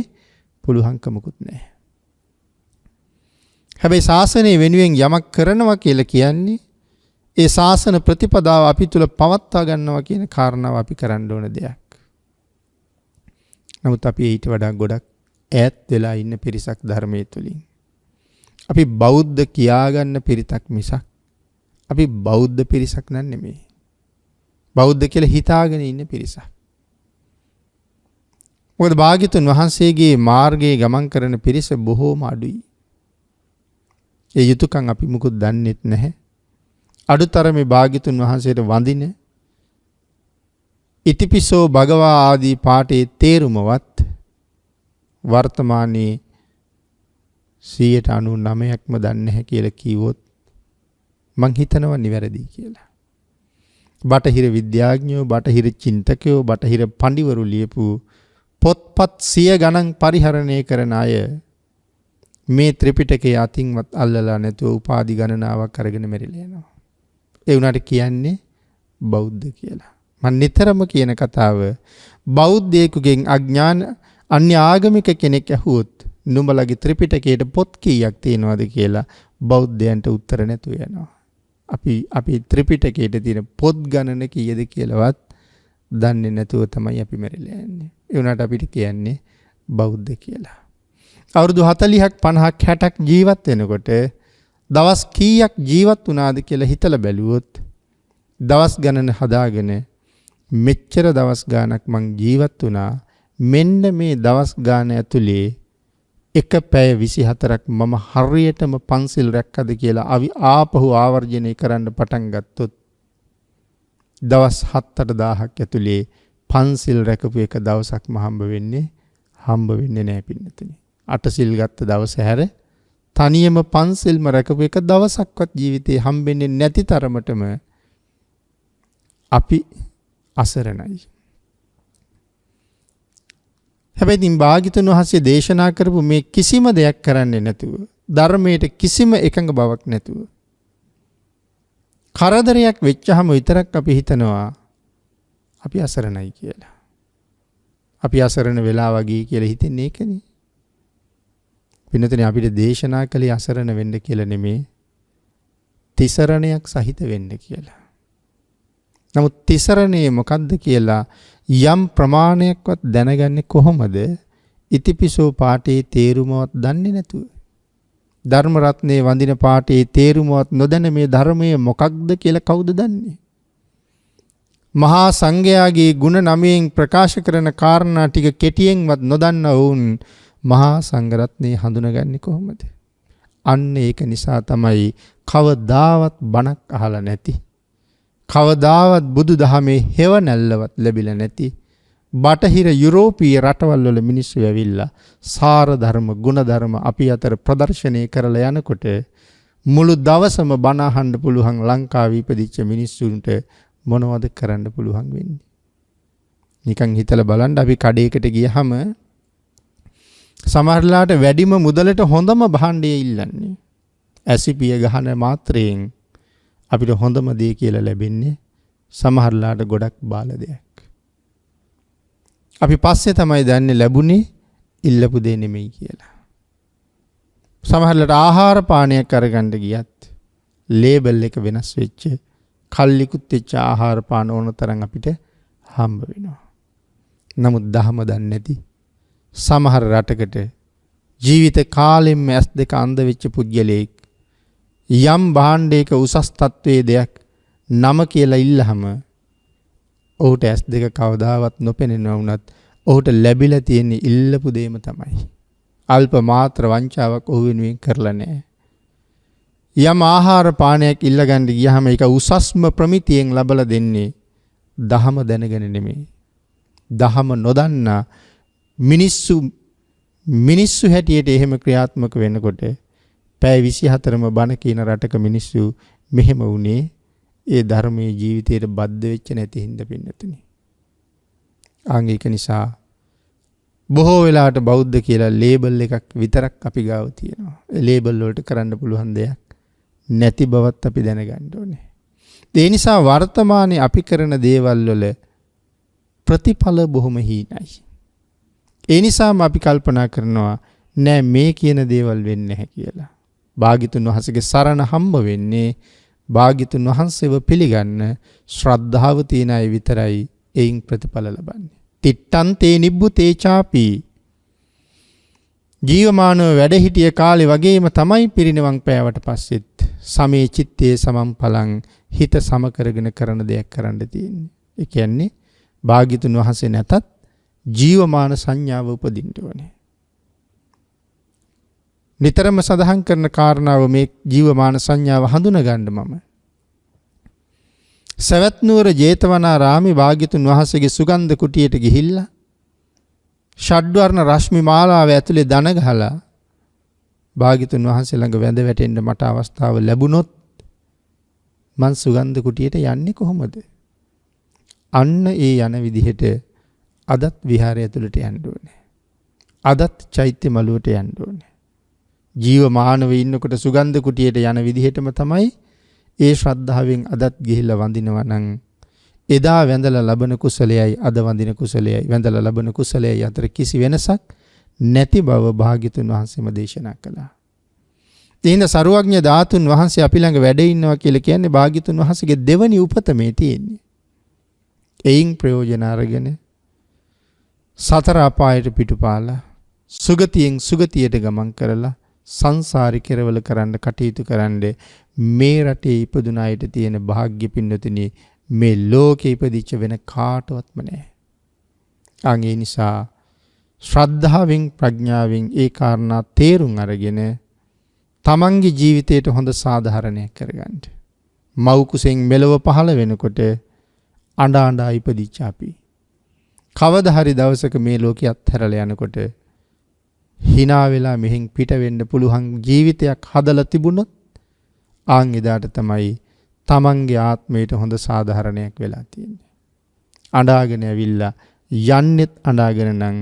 පුළුවන්කමකුත් නැහැ. හැබැයි ශාසනය වෙනුවෙන් යමක් කරනවා කියලා කියන්නේ ඒ ශාසන ප්‍රතිපදාව අපි තුල පවත්වා ගන්නවා කියන කාරණාව අපි කරන්න ඕන දෙයක්. නමුත් අපි ඊට වඩා ගොඩක් ඈත් වෙලා ඉන්න පිරිසක් ධර්මයේ තුලින් අපි බෞද්ධ කියාගන්න පිරිතක් මිසක් අපි බෞද්ධ පිරිසක් නන් නෙමේ. බෞද්ධ කියල හිතාගෙන ඉන්න පිරිසක්. මොකද භාගිතුන් වහන්සේගේ මාර්ගයේ ගමන් කරන පිරිස බොහෝම අඩුයි. ඒ යුතුකන් අපි මුකුත් දන්නෙත් නැහැ. අඩු තරම භාගිතුන් වහන්සේට වඳින ඉතිපිසෝ භගවා ආදී පාටේ තේරුමවත් වර්තමානයේ 99%ක්ම දන්නේ නැහැ කියලා කිව්වොත් මං හිතනවා නිවැරදි කියලා. බටහිර විද්‍යාඥයෝ බටහිර චින්තකයෝ බටහිර පඬිවරු ලියපු පොත්පත් සිය ගණන් පරිහරණය කරන අය මේ ත්‍රිපිටකය අතින්වත් අල්ලලා නැතුව උපාධි ගණනාවක් අරගෙන මෙරිලා යනවා. ඒ උනාට කියන්නේ බෞද්ධ කියලා. මම නිතරම කියන කතාව බෞද්ධයෙකුගෙන් අඥාන අන්‍ය ආගමික කෙනෙක් ඇහුවොත් නුඹලගේ ත්‍රිපිටකයට පොත් කීයක් තියෙනවද කියලා බෞද්ධයන්ට උත්තර නැතු වෙනවා. අපි අපි ත්‍රිපිටකයට තියෙන පොත් ගණන කීයද කියලාවත් දන්නේ නැතුව තමයි අපි මැරිලා යන්නේ. ඒ වුණාට අපිට කියන්නේ බෞද්ධ කියලා. අවුරුදු 40ක් 50ක් 60ක් ජීවත් වෙනකොට දවස් කීයක් ජීවත් වුණාද කියලා හිතලා බැලුවොත් දවස් ගණන හදාගෙන මෙච්චර දවස් ගාණක් මං ජීවත් වුණා මෙන්න මේ දවස් ගාන ඇතුලේ එක පැය 24ක් මම හරියටම පන්සිල් රැක්කද කියලා අවි ආපහු ආවර්ජනය කරන්න පටන් ගත්තොත් දවස් 7-8000ක් ඇතුලේ පන්සිල් රැකපු එක දවසක් මහම්බ වෙන්නේ හම්බ වෙන්නේ නැහැ පින්නතුනි. අටසිල් ගත්ත දවස හැර තනියම පන්සිල්ම රැකපු එක දවසක්වත් ජීවිතේ හම්බෙන්නේ නැති තරමටම අපි අසරණයි. හැබැයි ඉතින් භාග්‍යතුන් වහන්සේ දේශනා කරපු මේ කිසිම දෙයක් කරන්නේ නැතුව ධර්මයට කිසිම එකඟ බවක් නැතුව කරදරයක් වෙච්චහම විතරක් අපි හිතනවා අපි අසරණයි කියලා. අපි අසරණ වෙලා වගේ කියලා හිතන්නේ ඒකනේ. පින්නතනේ අපිට දේශනා කළේ අසරණ වෙන්න කියලා නෙමේ. තිසරණයක් සහිත වෙන්න කියලා. නමුත් තිසරණේ මොකද්ද කියලා යම් ප්‍රමාණයක්වත් දැනගන්නේ කොහොමද? ඉතිපිසෝ පාඨයේ තේරුමවත් දන්නේ නැතුව. ධර්ම රත්නයේ වඳින පාඨයේ තේරුමවත් නොදැන මේ ධර්මය මොකක්ද කියලා කවුද දන්නේ? මහා සංඝයාගේ ගුණ නමයෙන් ප්‍රකාශ කරන කාරණා ටික කෙටියෙන්වත් නොදන්න වුන් මහා සංඝරත්නයේ හඳුනගන්නේ කොහොමද? අන්න ඒක නිසා තමයි කවදාවත් බණක් අහලා නැති කවදාවත් බුදු දහමේ හෙවනැල්ලවත් ලැබිල නැති. බටහිර යුරෝපීය රටවල්වල මිනිස්සු ඇවිල්ලා සාරධර්ම ගුණධර්ම අපි අතර ප්‍රදර්ශනය කරලා යනකොට මුළු දවසම බනාහන්ඩ පුළුවන් ලංකාවීපදිච්ච මිනිස්සුන්ට මොනවද කරන්න පුළුවන් වෙන්නේ. නිකං හිතල බලන්ඩ අපි කඩේකට ගිය හම සමරලාට වැඩිම මුදලට හොඳම බාණ්ඩය ඉල්ලන්නේ. ඇසිපිය ගහන මාත්‍රයෙන් අපිට හොඳම දේ කියලා ලැබෙන්නේ සමහරලාට ගොඩක් බාල දෙයක්. අපි පස්සේ තමයි දන්නේ ලැබුණේ ඉල්ලපු දේ නෙමෙයි කියලා. සමහරලාට ආහාර පානයක් අරගන්න ගියත් ලේබල් එක වෙනස් වෙච්ච කල්ලිකුත් වෙච්ච ආහාර පාන ඕන තරම් අපිට හම්බ වෙනවා. නමුත් දහම දන්නේ නැති සමහර රටකට ජීවිත කාලෙම ඇස් දෙක අන්ධ වෙච්ච පුද්ගලයෙක් යම් භාණ්ඩයක උසස් තත්ත්වයේ දෙයක් නම කියලා ඉල්ලහම ඔහුට ඇස් දෙක කවදාවත් නොපෙනෙනවා වුණත් ඔහුට ලැබිලා තියෙන ඉල්ලපු දෙයම තමයි. අල්ප මාත්‍ර වංචාවක් ඔහු වෙනුවෙන් කරලා නැහැ. යම් ආහාර පානයක් ඉල්ලගන්න ගියහම ඒක උසස්ම ප්‍රමිතියෙන් ලබලා දෙන්නේ දහම දැනගෙන නෙමෙයි. දහම නොදන්නා මිනිස්සු මිනිස්සු හැටියට එහෙම ක්‍රියාත්මක වෙනකොට පැය 24ම බණ කියන රටක මිනිස්සු මෙහෙම වුණේ ඒ ධර්මයේ ජීවිතයට බද්ධ වෙච්ච නැති හින්දා පින්නතුනි. ආන් ඒක නිසා බොහෝ වෙලාට බෞද්ධ කියලා ලේබල් එකක් විතරක් අපි ගාව තියෙනවා. ඒ ලේබල් වලට කරන්න පුළුවන් දෙයක් නැති බවත් අපි දැනගන්න ඕනේ. ඒ නිසා වර්තමානයේ අපි කරන දේවල් වල ප්‍රතිඵල බොහොම හීනයි. ඒ නිසාම අපි කල්පනා කරනවා නෑ මේ කියන දේවල් වෙන්නේ නැහැ කියලා. භාගිතුන් වහසගේ සරණ හම්බ වෙන්නේ භාගිතුන් වහන්සේව පිළිගන්න ශ්‍රද්ධාව තියෙන අය විතරයි එයින් ප්‍රතිඵල ලබන්නේ. තිට්ටන්තේ නිබ්බුතේ ചാපි ජීවමානව වැඩ හිටිය කාලේ වගේම තමයි පිරිනවන් පෑවට පස්සෙත් සමේ චිත්තේ සමම් පලං හිත සම කරගෙන කරන දෙයක් කරන්න තියෙන්නේ. ඒ කියන්නේ භාග්‍යතුන් වහන්සේ නැතත් ජීවමාන සංඥාව උපදින්න ඕනේ. නිතරම සඳහන් කරන කාරණාව මේ ජීවමාන සංඥාව හඳුනගන්න මම. සවැත් නුවර ජේතවනාරාමේ වාග්යතුන් වහන්සේගේ සුගන්ධ කුටියට ගිහිල්ලා ෂඩ්වර්ණ රශ්මි මාලාව ඇතුලේ දන ගහලා වාග්යතුන් වහන්සේ ළඟ වැඳ වැටෙන්න මට අවස්ථාව ලැබුණොත් මං සුගන්ධ කුටියට යන්නේ කොහොමද? අන්න ඒ යන විදිහට අදත් විහාරය ඇතුළට යන්න ඕනේ. අදත් චෛත්‍ය මළුවට යන්න ඕනේ. ජීවමානව ඉන්නකොට සුගන්ධ කුටියට යන විදිහටම තමයි ඒ ශ්‍රද්ධාවෙන් අදත් ගිහිල්ලා වඳිනවා නම් එදා වැඳලා ලබන කුසලයයි අද වඳින කුසලයයි වැඳලා ලබන කුසලයයි අතර කිසි වෙනසක් නැති බව භාග්‍යතුන් වහන්සේම දේශනා කළා. එහෙනම් සරුවඥ ධාතුන් වහන්සේ අපි ළඟ වැඩ ඉන්නවා කියලා කියන්නේ භාග්‍යතුන් වහන්සේගේ දෙවනි උපත මේ තියෙන්නේ. එයින් ප්‍රයෝජන අරගෙන සතර අපායට පිටුපාලා සුගතියෙන් සුගතියට ගමන් කරලා සංසාරි කෙරවල කරන්න කටයුතු කරන්න මේ රටේ ඉපදුන අයට තියෙන භාග්‍ය පින්නතුනි මේ ලෝකේ ඉපදිච්ච වෙන කාටවත්ම නැහැ. අන් ඒ නිසා ශ්‍රද්ධාවෙන් ප්‍රඥාවෙන් ඒ කාරණා තේරුම් අරගෙන තමන්ගේ ජීවිතයට හොඳ සාධාරණයක් කරගන්න. මෞකුසෙන් මෙලොව පහළ වෙනකොට අඩා අඩා ඉපදිච්චාපි. කවද හරි දවසක මේ ලෝකයේ අත්හැරලා යනකොට hina වෙලා මෙහෙන් පිට වෙන්න පුළුවන් ජීවිතයක් හදලා තිබුණොත් ආන් එදාට තමයි තමන්ගේ ආත්මයට හොඳ සාධාරණයක් වෙලා තියෙන්නේ. අඬාගෙන ඇවිල්ලා යන්නෙත් අඬාගෙන නම්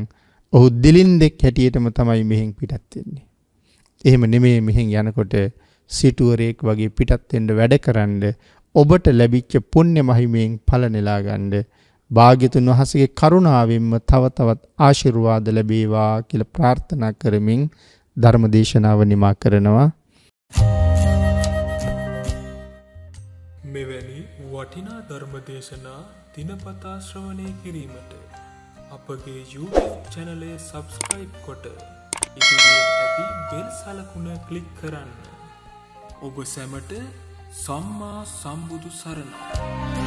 ඔහු දිලින්දෙක් හැටියටම තමයි මෙහෙන් පිටත් වෙන්නේ. එහෙම නෙමෙයි මෙහෙන් යනකොට සිටුවරයෙක් වගේ පිටත් වෙන්න වැඩකරනද ඔබට ලැබිච්ච පුණ්‍ය මහිමයෙන් ඵල නෙලා ගන්නේ භාග්‍යතුන් වහන්සේගේ කරුණාවෙන්ම තව තවත් ආශිර්වාද ලැබේවා කියලා ප්‍රාර්ථනා කරමින් ධර්ම දේශනාව නිමා කරනවා. මෙවැනි වටිනා ධර්ම දේශනා දිනපතා ශ්‍රවණය කිරීමට අපගේ YouTube චැනලය සබස්ක්‍රයිබ් කොට ඉදිරියෙන් ඇති බෙල් සලකුණ ක්ලික් කරන්න. ඔබ සැමට සම්මා සම්බුදු සරණයි.